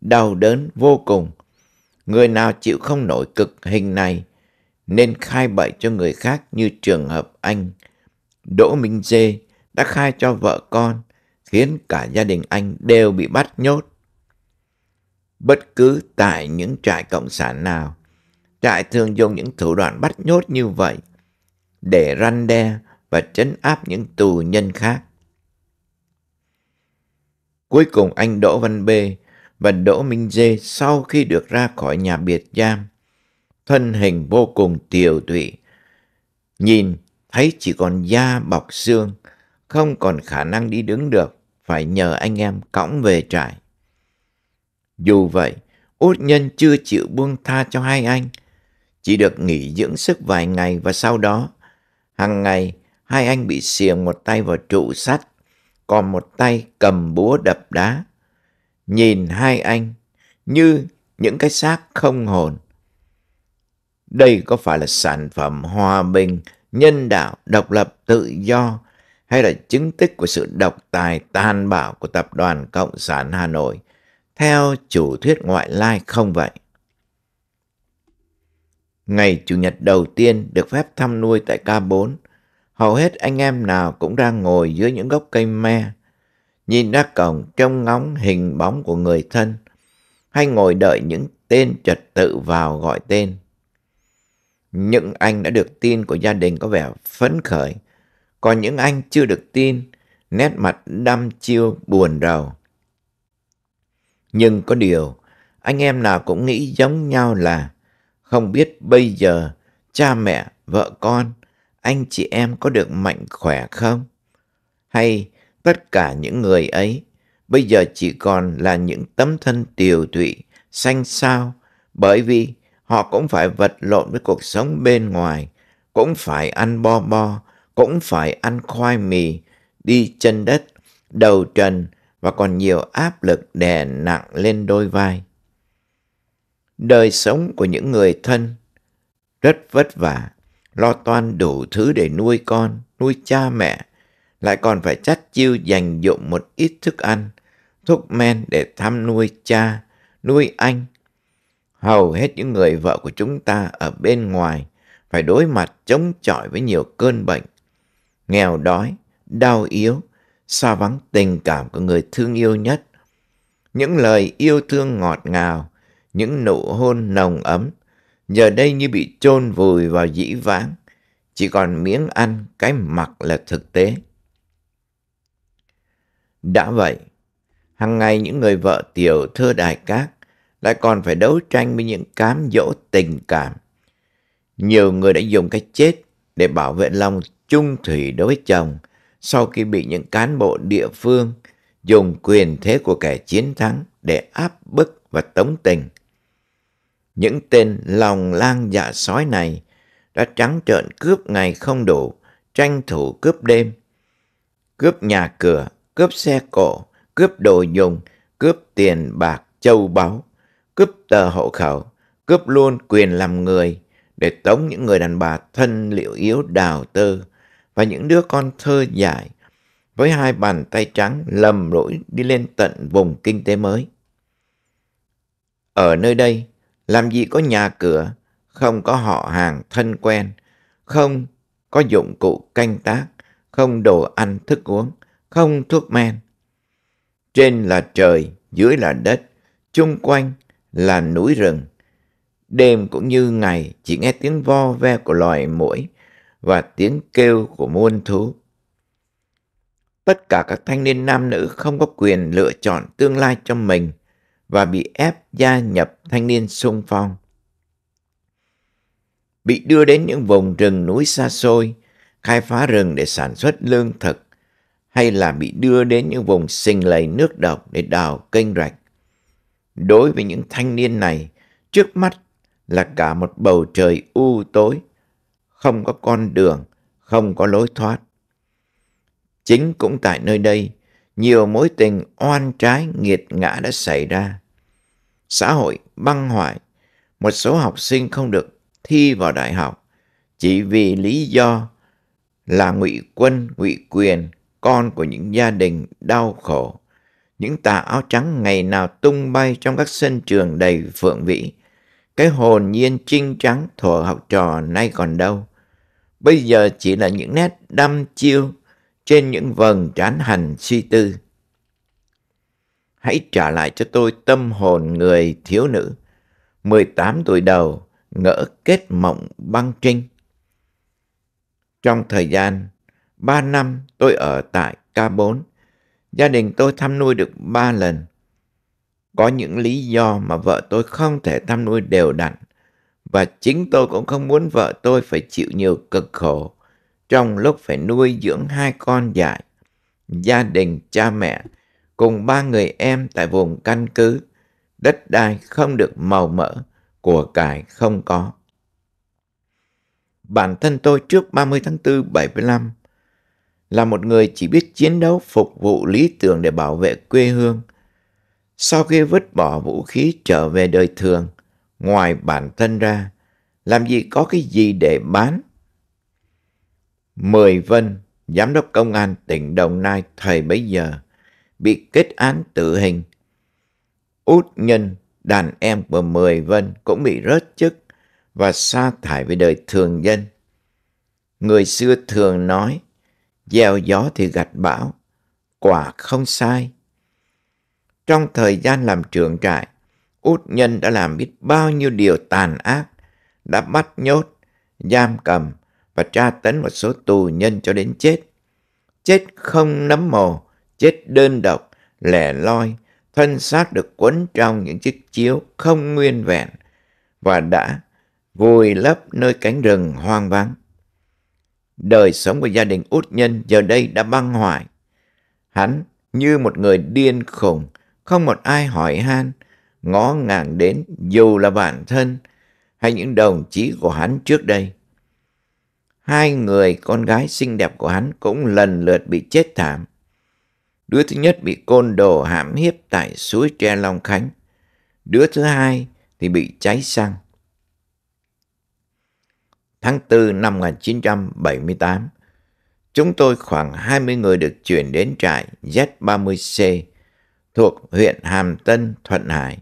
Đau đớn vô cùng. Người nào chịu không nổi cực hình này nên khai bậy cho người khác như trường hợp anh. Đỗ Minh Dê đã khai cho vợ con khiến cả gia đình anh đều bị bắt nhốt. Bất cứ tại những trại cộng sản nào, trại thường dùng những thủ đoạn bắt nhốt như vậy để răn đe và trấn áp những tù nhân khác. Cuối cùng anh Đỗ Văn B và Đỗ Minh Dê sau khi được ra khỏi nhà biệt giam, thân hình vô cùng tiều tụy. Nhìn thấy chỉ còn da bọc xương, không còn khả năng đi đứng được, phải nhờ anh em cõng về trại. Dù vậy, Út Nhân chưa chịu buông tha cho hai anh, chỉ được nghỉ dưỡng sức vài ngày và sau đó, hàng ngày hai anh bị xiềng một tay vào trụ sắt, còn một tay cầm búa đập đá. Nhìn hai anh như những cái xác không hồn. Đây có phải là sản phẩm hòa bình, nhân đạo, độc lập, tự do hay là chứng tích của sự độc tài tàn bạo của Tập đoàn Cộng sản Hà Nội theo chủ thuyết ngoại lai không vậy? Ngày Chủ nhật đầu tiên được phép thăm nuôi tại K4, Hầu hết anh em nào cũng đang ngồi dưới những gốc cây me, nhìn ra cổng trông ngóng hình bóng của người thân, hay ngồi đợi những tên trật tự vào gọi tên. Những anh đã được tin của gia đình có vẻ phấn khởi, còn những anh chưa được tin, nét mặt đăm chiêu buồn rầu. Nhưng có điều, anh em nào cũng nghĩ giống nhau là không biết bây giờ cha mẹ, vợ con anh chị em có được mạnh khỏe không? Hay tất cả những người ấy bây giờ chỉ còn là những tấm thân tiều tụy, xanh xao, bởi vì họ cũng phải vật lộn với cuộc sống bên ngoài, cũng phải ăn bo bo, cũng phải ăn khoai mì, đi chân đất, đầu trần và còn nhiều áp lực đè nặng lên đôi vai. Đời sống của những người thân rất vất vả lo toan đủ thứ để nuôi con, nuôi cha mẹ, lại còn phải chắt chiêu dành dụng một ít thức ăn, thuốc men để thăm nuôi cha, nuôi anh. Hầu hết những người vợ của chúng ta ở bên ngoài phải đối mặt chống chọi với nhiều cơn bệnh, nghèo đói, đau yếu, xa vắng tình cảm của người thương yêu nhất. Những lời yêu thương ngọt ngào, những nụ hôn nồng ấm giờ đây như bị chôn vùi vào dĩ vãng, chỉ còn miếng ăn cái mặc là thực tế. Đã vậy, hàng ngày những người vợ tiểu thơ đại cát lại còn phải đấu tranh với những cám dỗ tình cảm. Nhiều người đã dùng cái chết để bảo vệ lòng trung thủy đối với chồng sau khi bị những cán bộ địa phương dùng quyền thế của kẻ chiến thắng để áp bức và tống tình những tên lòng lang dạ sói này đã trắng trợn cướp ngày không đủ, tranh thủ cướp đêm, cướp nhà cửa, cướp xe cộ, cướp đồ dùng, cướp tiền bạc châu báu, cướp tờ hộ khẩu, cướp luôn quyền làm người để tống những người đàn bà thân liệu yếu đào tơ và những đứa con thơ dại với hai bàn tay trắng lầm lỗi đi lên tận vùng kinh tế mới. Ở nơi đây, làm gì có nhà cửa, không có họ hàng thân quen, không có dụng cụ canh tác, không đồ ăn thức uống, không thuốc men. Trên là trời, dưới là đất, chung quanh là núi rừng. Đêm cũng như ngày chỉ nghe tiếng vo ve của loài muỗi và tiếng kêu của muôn thú. Tất cả các thanh niên nam nữ không có quyền lựa chọn tương lai cho mình và bị ép gia nhập thanh niên sung phong. Bị đưa đến những vùng rừng núi xa xôi, khai phá rừng để sản xuất lương thực, hay là bị đưa đến những vùng sinh lầy nước độc để đào kênh rạch. Đối với những thanh niên này, trước mắt là cả một bầu trời u tối, không có con đường, không có lối thoát. Chính cũng tại nơi đây, nhiều mối tình oan trái nghiệt ngã đã xảy ra. Xã hội băng hoại, một số học sinh không được thi vào đại học chỉ vì lý do là ngụy quân, ngụy quyền, con của những gia đình đau khổ. Những tà áo trắng ngày nào tung bay trong các sân trường đầy phượng vĩ. Cái hồn nhiên trinh trắng thuở học trò nay còn đâu. Bây giờ chỉ là những nét đăm chiêu trên những vầng chán hành suy tư. Hãy trả lại cho tôi tâm hồn người thiếu nữ, 18 tuổi đầu, ngỡ kết mộng băng trinh. Trong thời gian 3 năm tôi ở tại K4, gia đình tôi thăm nuôi được 3 lần. Có những lý do mà vợ tôi không thể thăm nuôi đều đặn và chính tôi cũng không muốn vợ tôi phải chịu nhiều cực khổ trong lúc phải nuôi dưỡng hai con dại, gia đình cha mẹ cùng ba người em tại vùng căn cứ, đất đai không được màu mỡ, của cải không có. Bản thân tôi trước 30 tháng 4 75 là một người chỉ biết chiến đấu phục vụ lý tưởng để bảo vệ quê hương. Sau khi vứt bỏ vũ khí trở về đời thường, ngoài bản thân ra, làm gì có cái gì để bán Mười Vân, Giám đốc Công an tỉnh Đồng Nai thời bấy giờ, bị kết án tử hình. Út Nhân, đàn em của Mười Vân cũng bị rớt chức và sa thải với đời thường dân. Người xưa thường nói, gieo gió thì gặt bão, quả không sai. Trong thời gian làm trưởng trại, Út Nhân đã làm biết bao nhiêu điều tàn ác, đã bắt nhốt, giam cầm, và tra tấn một số tù nhân cho đến chết. Chết không nấm mồ, chết đơn độc, lẻ loi, thân xác được quấn trong những chiếc chiếu không nguyên vẹn và đã vùi lấp nơi cánh rừng hoang vắng. Đời sống của gia đình út nhân giờ đây đã băng hoại. Hắn như một người điên khùng, không một ai hỏi han, ngó ngàng đến dù là bản thân hay những đồng chí của hắn trước đây hai người con gái xinh đẹp của hắn cũng lần lượt bị chết thảm. Đứa thứ nhất bị côn đồ hãm hiếp tại suối Tre Long Khánh. Đứa thứ hai thì bị cháy xăng. Tháng 4 năm 1978, chúng tôi khoảng 20 người được chuyển đến trại Z30C thuộc huyện Hàm Tân, Thuận Hải.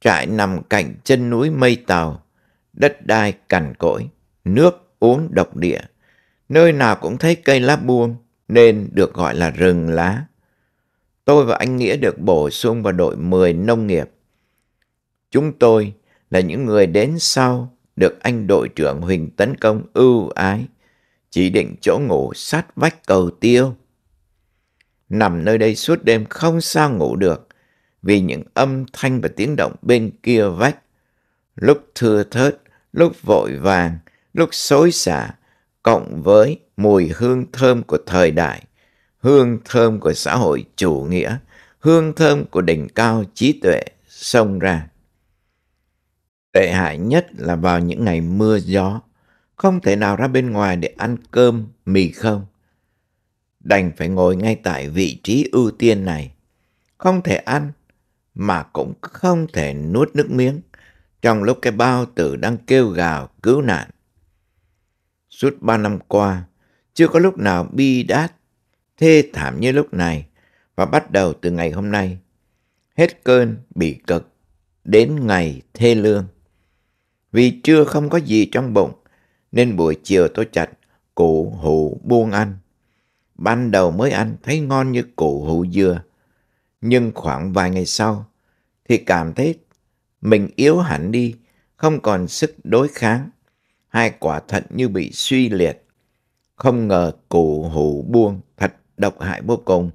Trại nằm cạnh chân núi Mây Tàu, đất đai cằn cỗi, nước uống độc địa, nơi nào cũng thấy cây lá buông nên được gọi là rừng lá. Tôi và anh Nghĩa được bổ sung vào đội 10 nông nghiệp. Chúng tôi là những người đến sau được anh đội trưởng Huỳnh Tấn Công ưu ái, chỉ định chỗ ngủ sát vách cầu tiêu. Nằm nơi đây suốt đêm không sao ngủ được vì những âm thanh và tiếng động bên kia vách. Lúc thưa thớt, lúc vội vàng, lúc xối xả cộng với mùi hương thơm của thời đại, hương thơm của xã hội chủ nghĩa, hương thơm của đỉnh cao trí tuệ xông ra. Tệ hại nhất là vào những ngày mưa gió, không thể nào ra bên ngoài để ăn cơm, mì không. Đành phải ngồi ngay tại vị trí ưu tiên này. Không thể ăn, mà cũng không thể nuốt nước miếng, trong lúc cái bao tử đang kêu gào cứu nạn. Suốt ba năm qua, chưa có lúc nào bi đát, thê thảm như lúc này và bắt đầu từ ngày hôm nay. Hết cơn bị cực đến ngày thê lương. Vì chưa không có gì trong bụng nên buổi chiều tôi chặt củ hủ buông ăn. Ban đầu mới ăn thấy ngon như củ hủ dừa. Nhưng khoảng vài ngày sau thì cảm thấy mình yếu hẳn đi, không còn sức đối kháng hai quả thận như bị suy liệt. Không ngờ cổ hủ buông thật độc hại vô cùng.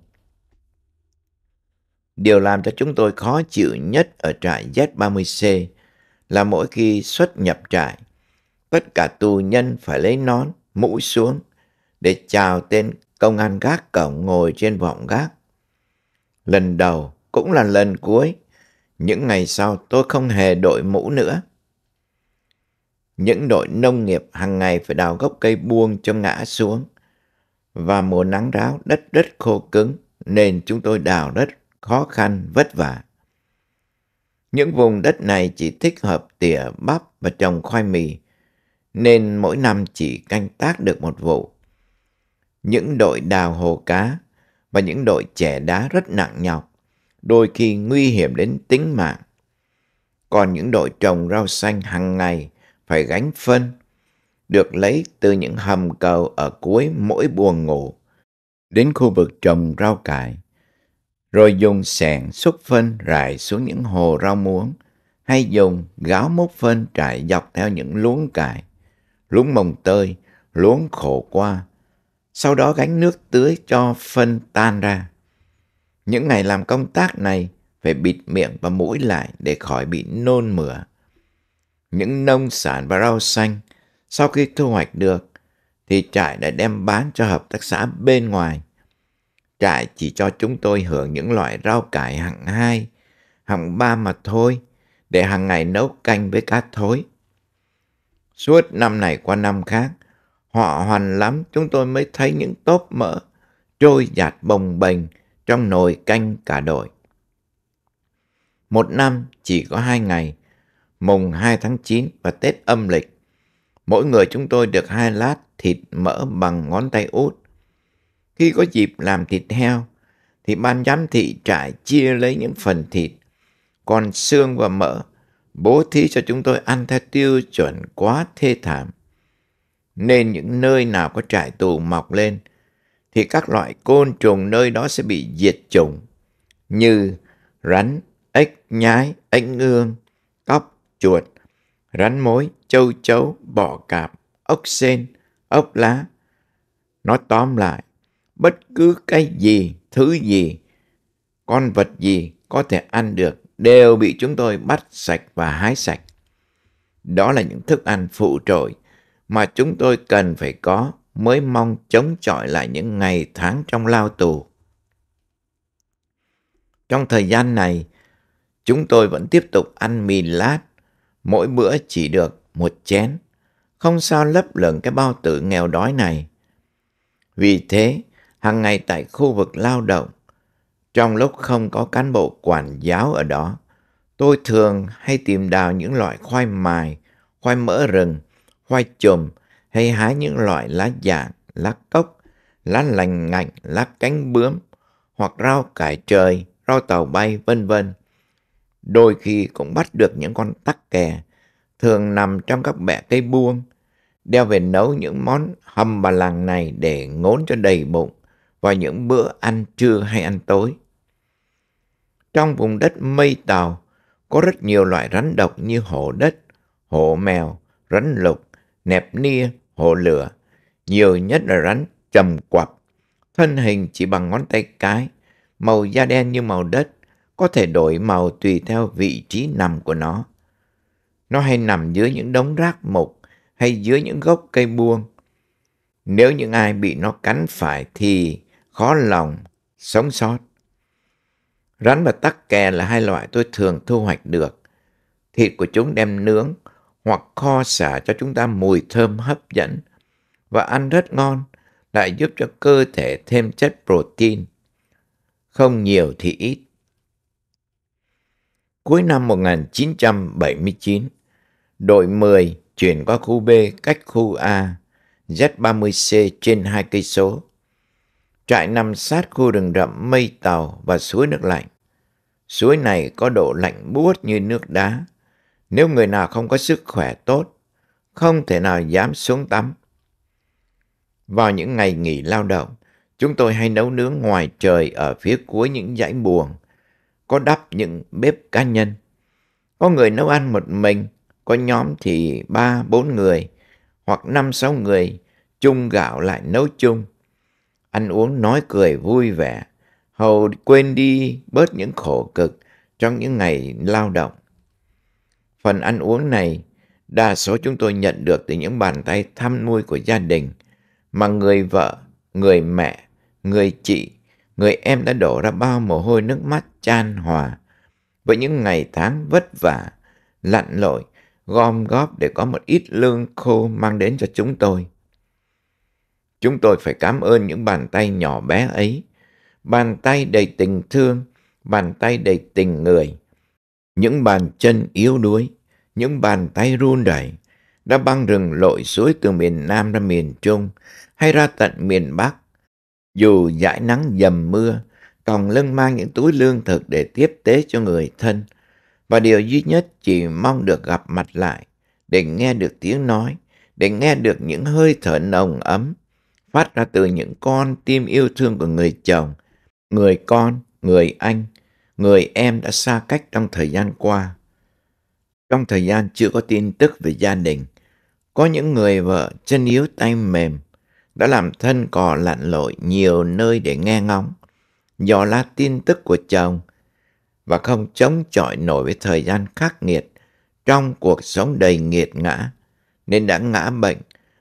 Điều làm cho chúng tôi khó chịu nhất ở trại Z30C là mỗi khi xuất nhập trại, tất cả tù nhân phải lấy nón, mũ xuống để chào tên công an gác cổng ngồi trên vọng gác. Lần đầu cũng là lần cuối, những ngày sau tôi không hề đội mũ nữa. Những đội nông nghiệp hàng ngày phải đào gốc cây buông cho ngã xuống. Và mùa nắng ráo đất rất khô cứng nên chúng tôi đào đất khó khăn vất vả. Những vùng đất này chỉ thích hợp tỉa bắp và trồng khoai mì nên mỗi năm chỉ canh tác được một vụ. Những đội đào hồ cá và những đội trẻ đá rất nặng nhọc, đôi khi nguy hiểm đến tính mạng. Còn những đội trồng rau xanh hàng ngày phải gánh phân, được lấy từ những hầm cầu ở cuối mỗi buồng ngủ, đến khu vực trồng rau cải, rồi dùng sẻng xúc phân rải xuống những hồ rau muống, hay dùng gáo múc phân trải dọc theo những luống cải, luống mồng tơi, luống khổ qua, sau đó gánh nước tưới cho phân tan ra. Những ngày làm công tác này phải bịt miệng và mũi lại để khỏi bị nôn mửa những nông sản và rau xanh. Sau khi thu hoạch được, thì trại đã đem bán cho hợp tác xã bên ngoài. Trại chỉ cho chúng tôi hưởng những loại rau cải hạng hai, hạng ba mà thôi, để hàng ngày nấu canh với cá thối. Suốt năm này qua năm khác, họ hoành lắm chúng tôi mới thấy những tốp mỡ trôi giạt bồng bềnh trong nồi canh cả đội. Một năm chỉ có hai ngày, mùng 2 tháng 9 và Tết âm lịch. Mỗi người chúng tôi được hai lát thịt mỡ bằng ngón tay út. Khi có dịp làm thịt heo, thì ban giám thị trại chia lấy những phần thịt, còn xương và mỡ bố thí cho chúng tôi ăn theo tiêu chuẩn quá thê thảm. Nên những nơi nào có trại tù mọc lên, thì các loại côn trùng nơi đó sẽ bị diệt chủng như rắn, ếch nhái, ếch ương, cóc, chuột, rắn mối, châu chấu, bọ cạp, ốc sên, ốc lá. Nói tóm lại, bất cứ cái gì, thứ gì, con vật gì có thể ăn được đều bị chúng tôi bắt sạch và hái sạch. Đó là những thức ăn phụ trội mà chúng tôi cần phải có mới mong chống chọi lại những ngày tháng trong lao tù. Trong thời gian này, chúng tôi vẫn tiếp tục ăn mì lát, mỗi bữa chỉ được một chén, không sao lấp lửng cái bao tử nghèo đói này. Vì thế, hàng ngày tại khu vực lao động, trong lúc không có cán bộ quản giáo ở đó, tôi thường hay tìm đào những loại khoai mài, khoai mỡ rừng, khoai chùm hay hái những loại lá giả, dạ, lá cốc, lá lành ngạnh, lá cánh bướm hoặc rau cải trời, rau tàu bay vân vân Đôi khi cũng bắt được những con tắc kè, thường nằm trong các bẹ cây buông, đeo về nấu những món hầm bà làng này để ngốn cho đầy bụng vào những bữa ăn trưa hay ăn tối. Trong vùng đất mây tàu có rất nhiều loại rắn độc như hổ đất, hổ mèo, rắn lục, nẹp nia, hổ lửa. Nhiều nhất là rắn trầm quặp, thân hình chỉ bằng ngón tay cái, màu da đen như màu đất, có thể đổi màu tùy theo vị trí nằm của nó. Nó hay nằm dưới những đống rác mục hay dưới những gốc cây buông. Nếu những ai bị nó cắn phải thì khó lòng sống sót. Rắn và tắc kè là hai loại tôi thường thu hoạch được. Thịt của chúng đem nướng hoặc kho xả cho chúng ta mùi thơm hấp dẫn và ăn rất ngon, lại giúp cho cơ thể thêm chất protein. Không nhiều thì ít. Cuối năm 1979, đội 10 chuyển qua khu B cách khu A Z30C trên hai cây số. Trại nằm sát khu rừng rậm mây tàu và suối nước lạnh. Suối này có độ lạnh buốt như nước đá. Nếu người nào không có sức khỏe tốt, không thể nào dám xuống tắm. Vào những ngày nghỉ lao động, chúng tôi hay nấu nướng ngoài trời ở phía cuối những dãy buồng có đắp những bếp cá nhân. Có người nấu ăn một mình, có nhóm thì ba bốn người hoặc năm sáu người chung gạo lại nấu chung. Ăn uống nói cười vui vẻ, hầu quên đi bớt những khổ cực trong những ngày lao động. Phần ăn uống này, đa số chúng tôi nhận được từ những bàn tay thăm nuôi của gia đình mà người vợ, người mẹ, người chị, người em đã đổ ra bao mồ hôi nước mắt chan hòa với những ngày tháng vất vả, lặn lội, gom góp để có một ít lương khô mang đến cho chúng tôi. Chúng tôi phải cảm ơn những bàn tay nhỏ bé ấy, bàn tay đầy tình thương, bàn tay đầy tình người, những bàn chân yếu đuối, những bàn tay run rẩy đã băng rừng lội suối từ miền Nam ra miền Trung hay ra tận miền Bắc. Dù dãi nắng dầm mưa, còn lưng mang những túi lương thực để tiếp tế cho người thân, và điều duy nhất chỉ mong được gặp mặt lại, để nghe được tiếng nói, để nghe được những hơi thở nồng ấm, phát ra từ những con tim yêu thương của người chồng, người con, người anh, người em đã xa cách trong thời gian qua. Trong thời gian chưa có tin tức về gia đình, có những người vợ chân yếu tay mềm đã làm thân cò lặn lội nhiều nơi để nghe ngóng dò la tin tức của chồng và không chống chọi nổi với thời gian khắc nghiệt trong cuộc sống đầy nghiệt ngã nên đã ngã bệnh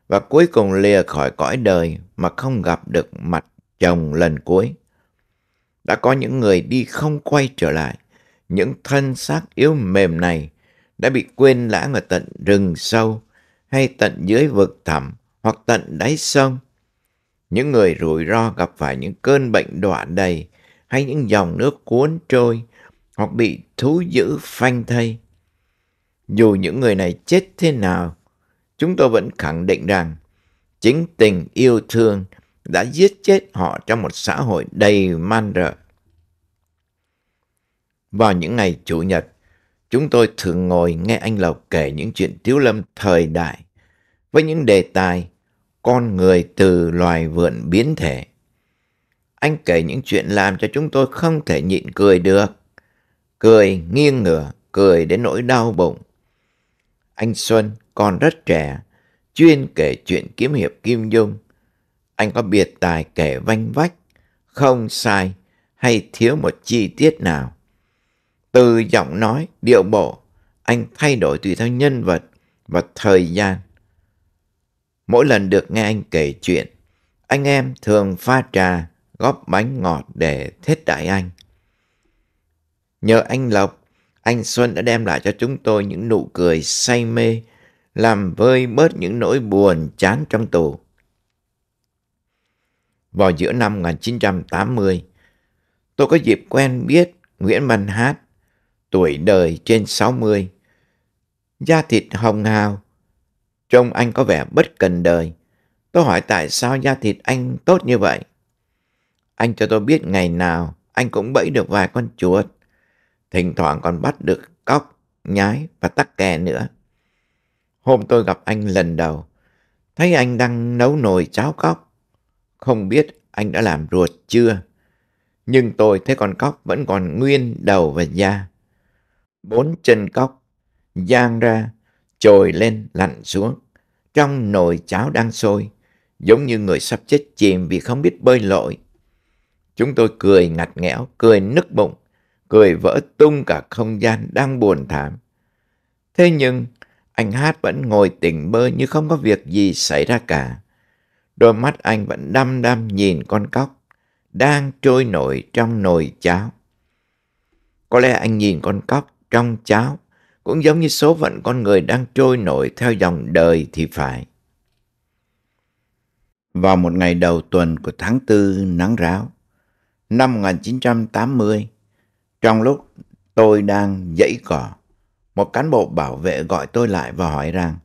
và cuối cùng lìa khỏi cõi đời mà không gặp được mặt chồng lần cuối. Đã có những người đi không quay trở lại, những thân xác yếu mềm này đã bị quên lãng ở tận rừng sâu hay tận dưới vực thẳm hoặc tận đáy sông những người rủi ro gặp phải những cơn bệnh đọa đầy hay những dòng nước cuốn trôi hoặc bị thú dữ phanh thây. Dù những người này chết thế nào, chúng tôi vẫn khẳng định rằng chính tình yêu thương đã giết chết họ trong một xã hội đầy man rợ. Vào những ngày Chủ nhật, chúng tôi thường ngồi nghe anh Lộc kể những chuyện tiếu lâm thời đại với những đề tài con người từ loài vượn biến thể. Anh kể những chuyện làm cho chúng tôi không thể nhịn cười được. Cười nghiêng ngửa, cười đến nỗi đau bụng. Anh Xuân còn rất trẻ, chuyên kể chuyện kiếm hiệp Kim Dung. Anh có biệt tài kể vanh vách, không sai hay thiếu một chi tiết nào. Từ giọng nói, điệu bộ, anh thay đổi tùy theo nhân vật và thời gian. Mỗi lần được nghe anh kể chuyện, anh em thường pha trà, góp bánh ngọt để thết đại anh. Nhờ anh Lộc, anh Xuân đã đem lại cho chúng tôi những nụ cười say mê, làm vơi bớt những nỗi buồn chán trong tù. Vào giữa năm 1980, tôi có dịp quen biết Nguyễn Văn Hát, tuổi đời trên 60, da thịt hồng hào, Trông anh có vẻ bất cần đời. Tôi hỏi tại sao da thịt anh tốt như vậy? Anh cho tôi biết ngày nào anh cũng bẫy được vài con chuột. Thỉnh thoảng còn bắt được cóc, nhái và tắc kè nữa. Hôm tôi gặp anh lần đầu, thấy anh đang nấu nồi cháo cóc. Không biết anh đã làm ruột chưa? Nhưng tôi thấy con cóc vẫn còn nguyên đầu và da. Bốn chân cóc, giang ra trồi lên lạnh xuống. Trong nồi cháo đang sôi, giống như người sắp chết chìm vì không biết bơi lội. Chúng tôi cười ngặt nghẽo, cười nức bụng, cười vỡ tung cả không gian đang buồn thảm. Thế nhưng, anh Hát vẫn ngồi tỉnh bơ như không có việc gì xảy ra cả. Đôi mắt anh vẫn đăm đăm nhìn con cóc, đang trôi nổi trong nồi cháo. Có lẽ anh nhìn con cóc trong cháo cũng giống như số phận con người đang trôi nổi theo dòng đời thì phải. Vào một ngày đầu tuần của tháng tư nắng ráo, năm 1980, trong lúc tôi đang dãy cỏ, một cán bộ bảo vệ gọi tôi lại và hỏi rằng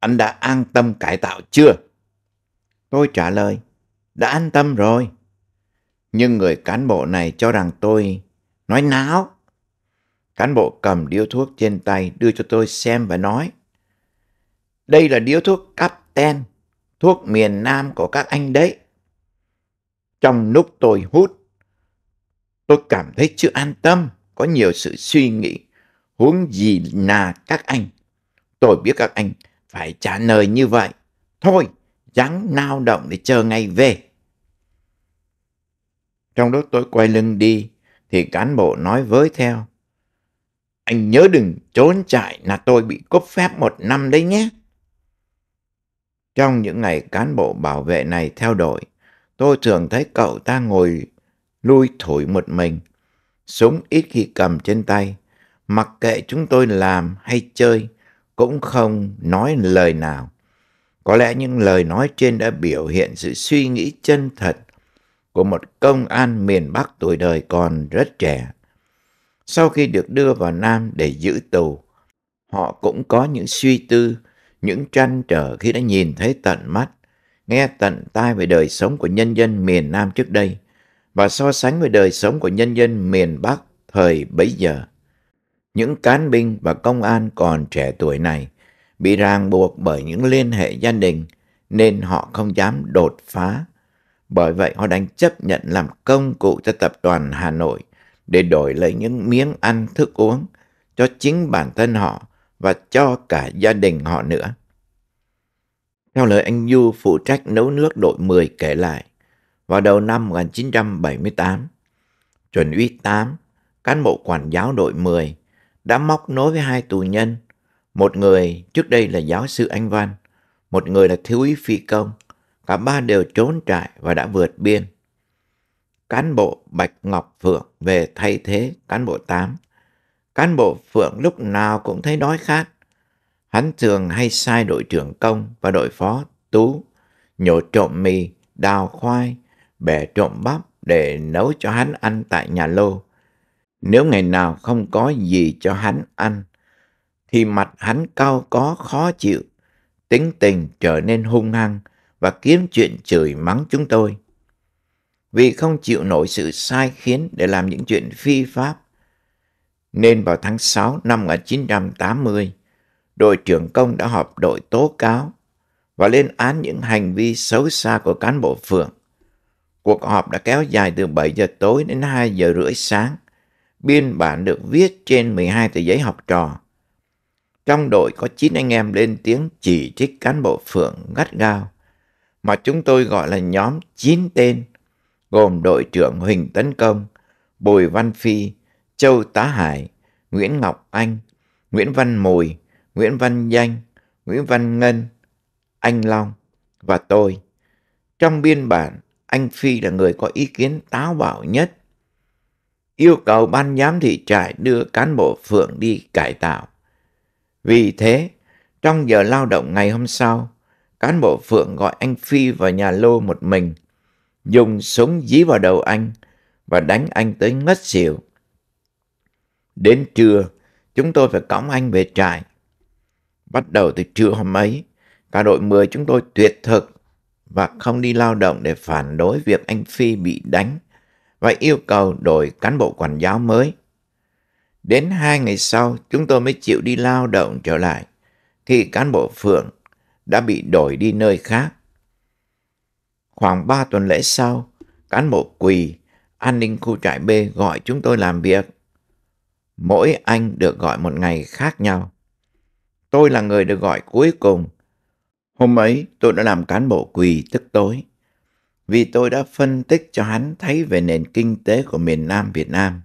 Anh đã an tâm cải tạo chưa? Tôi trả lời, đã an tâm rồi. Nhưng người cán bộ này cho rằng tôi nói náo Cán bộ cầm điếu thuốc trên tay đưa cho tôi xem và nói. Đây là điếu thuốc Captain, thuốc miền Nam của các anh đấy. Trong lúc tôi hút, tôi cảm thấy chưa an tâm, có nhiều sự suy nghĩ, huống gì là các anh. Tôi biết các anh phải trả lời như vậy. Thôi, ráng lao động để chờ ngày về. Trong lúc tôi quay lưng đi, thì cán bộ nói với theo. Anh nhớ đừng trốn chạy là tôi bị cúp phép một năm đấy nhé. Trong những ngày cán bộ bảo vệ này theo đuổi, tôi thường thấy cậu ta ngồi lui thổi một mình, súng ít khi cầm trên tay, mặc kệ chúng tôi làm hay chơi, cũng không nói lời nào. Có lẽ những lời nói trên đã biểu hiện sự suy nghĩ chân thật của một công an miền Bắc tuổi đời còn rất trẻ. Sau khi được đưa vào Nam để giữ tù, họ cũng có những suy tư, những trăn trở khi đã nhìn thấy tận mắt, nghe tận tai về đời sống của nhân dân miền Nam trước đây và so sánh với đời sống của nhân dân miền Bắc thời bấy giờ. Những cán binh và công an còn trẻ tuổi này bị ràng buộc bởi những liên hệ gia đình nên họ không dám đột phá. Bởi vậy họ đành chấp nhận làm công cụ cho tập đoàn Hà Nội – để đổi lấy những miếng ăn thức uống cho chính bản thân họ và cho cả gia đình họ nữa. Theo lời anh Du phụ trách nấu nước đội 10 kể lại, vào đầu năm 1978, chuẩn úy 8, cán bộ quản giáo đội 10, đã móc nối với hai tù nhân, một người trước đây là giáo sư Anh Văn, một người là thiếu úy phi công, cả ba đều trốn trại và đã vượt biên cán bộ Bạch Ngọc Phượng về thay thế cán bộ 8. Cán bộ Phượng lúc nào cũng thấy đói khát. Hắn thường hay sai đội trưởng công và đội phó Tú nhổ trộm mì, đào khoai, bẻ trộm bắp để nấu cho hắn ăn tại nhà lô. Nếu ngày nào không có gì cho hắn ăn, thì mặt hắn cao có khó chịu, tính tình trở nên hung hăng và kiếm chuyện chửi mắng chúng tôi vì không chịu nổi sự sai khiến để làm những chuyện phi pháp. Nên vào tháng 6 năm 1980, đội trưởng công đã họp đội tố cáo và lên án những hành vi xấu xa của cán bộ phường. Cuộc họp đã kéo dài từ 7 giờ tối đến 2 giờ rưỡi sáng. Biên bản được viết trên 12 tờ giấy học trò. Trong đội có 9 anh em lên tiếng chỉ trích cán bộ phường gắt gao, mà chúng tôi gọi là nhóm 9 tên – gồm đội trưởng Huỳnh Tấn Công, Bùi Văn Phi, Châu Tá Hải, Nguyễn Ngọc Anh, Nguyễn Văn Mùi, Nguyễn Văn Danh, Nguyễn Văn Ngân, Anh Long và tôi. Trong biên bản, anh Phi là người có ý kiến táo bạo nhất. Yêu cầu ban giám thị trại đưa cán bộ Phượng đi cải tạo. Vì thế, trong giờ lao động ngày hôm sau, cán bộ phượng gọi anh Phi vào nhà lô một mình – dùng súng dí vào đầu anh và đánh anh tới ngất xỉu. Đến trưa, chúng tôi phải cõng anh về trại. Bắt đầu từ trưa hôm ấy, cả đội 10 chúng tôi tuyệt thực và không đi lao động để phản đối việc anh Phi bị đánh và yêu cầu đổi cán bộ quản giáo mới. Đến hai ngày sau, chúng tôi mới chịu đi lao động trở lại khi cán bộ phượng đã bị đổi đi nơi khác. Khoảng 3 tuần lễ sau, cán bộ quỳ, an ninh khu trại B gọi chúng tôi làm việc. Mỗi anh được gọi một ngày khác nhau. Tôi là người được gọi cuối cùng. Hôm ấy tôi đã làm cán bộ quỳ tức tối. Vì tôi đã phân tích cho hắn thấy về nền kinh tế của miền Nam Việt Nam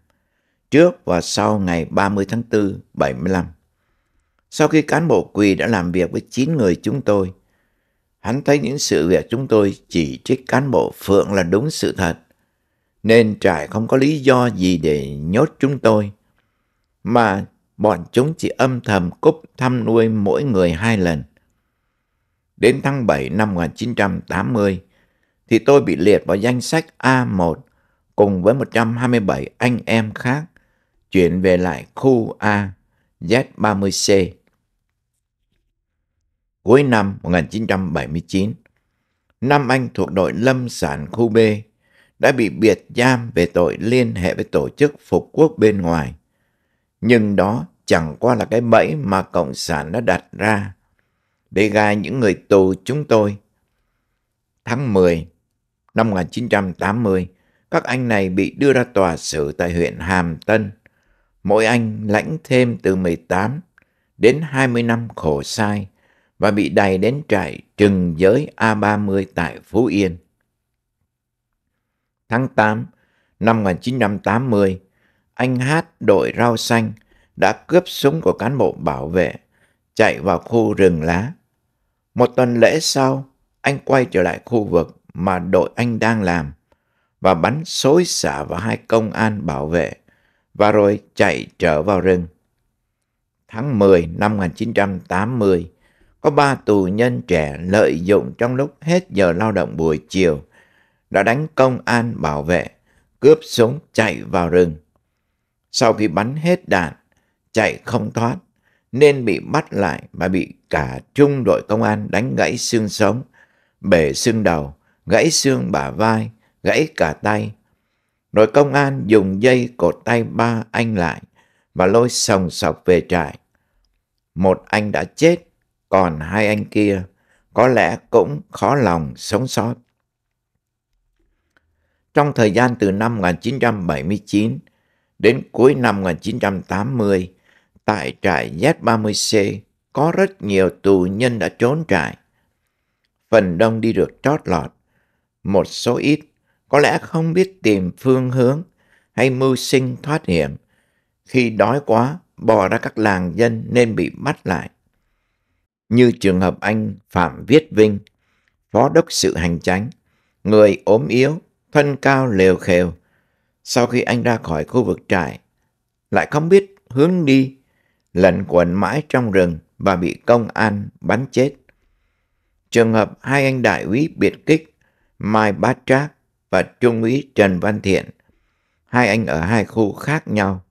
trước và sau ngày 30 tháng 4, 75. Sau khi cán bộ quỳ đã làm việc với 9 người chúng tôi, Hắn thấy những sự việc chúng tôi chỉ trích cán bộ Phượng là đúng sự thật, nên trải không có lý do gì để nhốt chúng tôi. Mà bọn chúng chỉ âm thầm cúp thăm nuôi mỗi người hai lần. Đến tháng 7 năm 1980, thì tôi bị liệt vào danh sách A1 cùng với 127 anh em khác chuyển về lại khu A Z30C cuối năm 1979. Năm anh thuộc đội lâm sản khu B đã bị biệt giam về tội liên hệ với tổ chức phục quốc bên ngoài. Nhưng đó chẳng qua là cái bẫy mà Cộng sản đã đặt ra để gai những người tù chúng tôi. Tháng 10 năm 1980, các anh này bị đưa ra tòa xử tại huyện Hàm Tân. Mỗi anh lãnh thêm từ 18 đến 20 năm khổ sai và bị đày đến trại trừng giới A30 tại Phú Yên. Tháng 8 năm 1980, anh Hát đội rau xanh đã cướp súng của cán bộ bảo vệ, chạy vào khu rừng lá. Một tuần lễ sau, anh quay trở lại khu vực mà đội anh đang làm và bắn xối xả vào hai công an bảo vệ và rồi chạy trở vào rừng. Tháng 10 năm 1980, có ba tù nhân trẻ lợi dụng trong lúc hết giờ lao động buổi chiều đã đánh công an bảo vệ, cướp súng chạy vào rừng. Sau khi bắn hết đạn, chạy không thoát nên bị bắt lại và bị cả trung đội công an đánh gãy xương sống, bể xương đầu, gãy xương bả vai, gãy cả tay. đội công an dùng dây cột tay ba anh lại và lôi sòng sọc về trại. Một anh đã chết, còn hai anh kia có lẽ cũng khó lòng sống sót. Trong thời gian từ năm 1979 đến cuối năm 1980, tại trại Z30C có rất nhiều tù nhân đã trốn trại. Phần đông đi được trót lọt, một số ít có lẽ không biết tìm phương hướng hay mưu sinh thoát hiểm. Khi đói quá, bò ra các làng dân nên bị bắt lại như trường hợp anh Phạm Viết Vinh, phó đốc sự hành tránh, người ốm yếu, thân cao lều khều. Sau khi anh ra khỏi khu vực trại, lại không biết hướng đi, lẩn quẩn mãi trong rừng và bị công an bắn chết. Trường hợp hai anh đại úy biệt kích Mai Bát Trác và Trung úy Trần Văn Thiện, hai anh ở hai khu khác nhau.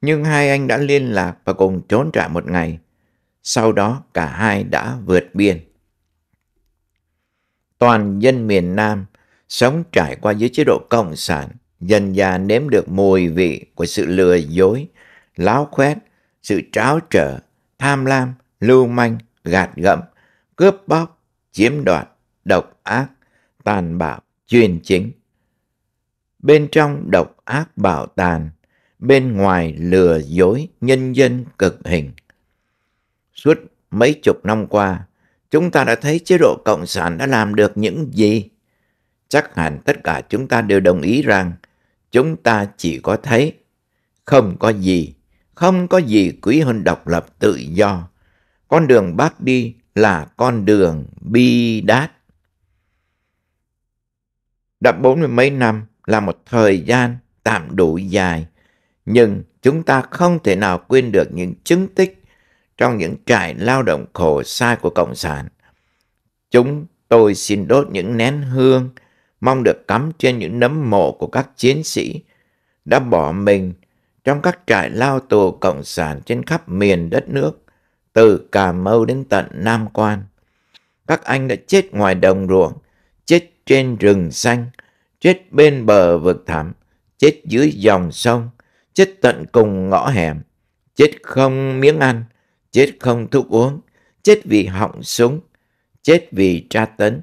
Nhưng hai anh đã liên lạc và cùng trốn trại một ngày sau đó cả hai đã vượt biên. Toàn dân miền Nam sống trải qua dưới chế độ Cộng sản, dần già nếm được mùi vị của sự lừa dối, láo khoét, sự tráo trở, tham lam, lưu manh, gạt gẫm, cướp bóc, chiếm đoạt, độc ác, tàn bạo, chuyên chính. Bên trong độc ác bảo tàn, bên ngoài lừa dối nhân dân cực hình. Suốt mấy chục năm qua, chúng ta đã thấy chế độ Cộng sản đã làm được những gì? Chắc hẳn tất cả chúng ta đều đồng ý rằng chúng ta chỉ có thấy, không có gì, không có gì quý hơn độc lập tự do. Con đường bác đi là con đường bi đát. Đã bốn mươi mấy năm là một thời gian tạm đủ dài, nhưng chúng ta không thể nào quên được những chứng tích trong những trại lao động khổ sai của Cộng sản. Chúng tôi xin đốt những nén hương, mong được cắm trên những nấm mộ của các chiến sĩ đã bỏ mình trong các trại lao tù Cộng sản trên khắp miền đất nước, từ Cà Mau đến tận Nam Quan. Các anh đã chết ngoài đồng ruộng, chết trên rừng xanh, chết bên bờ vực thẳm, chết dưới dòng sông, chết tận cùng ngõ hẻm, chết không miếng ăn, chết không thuốc uống, chết vì họng súng, chết vì tra tấn,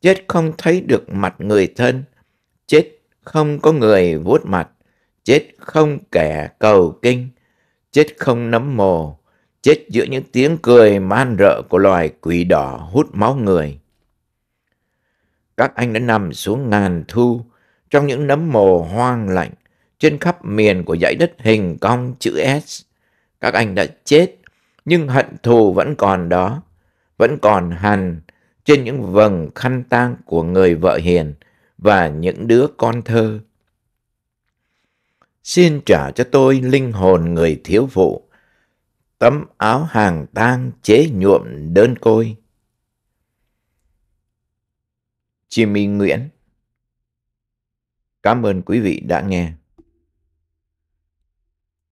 chết không thấy được mặt người thân, chết không có người vuốt mặt, chết không kẻ cầu kinh, chết không nấm mồ, chết giữa những tiếng cười man rợ của loài quỷ đỏ hút máu người. Các anh đã nằm xuống ngàn thu, trong những nấm mồ hoang lạnh, trên khắp miền của dãy đất hình cong chữ S. Các anh đã chết nhưng hận thù vẫn còn đó, vẫn còn hằn trên những vầng khăn tang của người vợ hiền và những đứa con thơ. Xin trả cho tôi linh hồn người thiếu phụ, tấm áo hàng tang chế nhuộm đơn côi. chị Minh Nguyễn Cảm ơn quý vị đã nghe.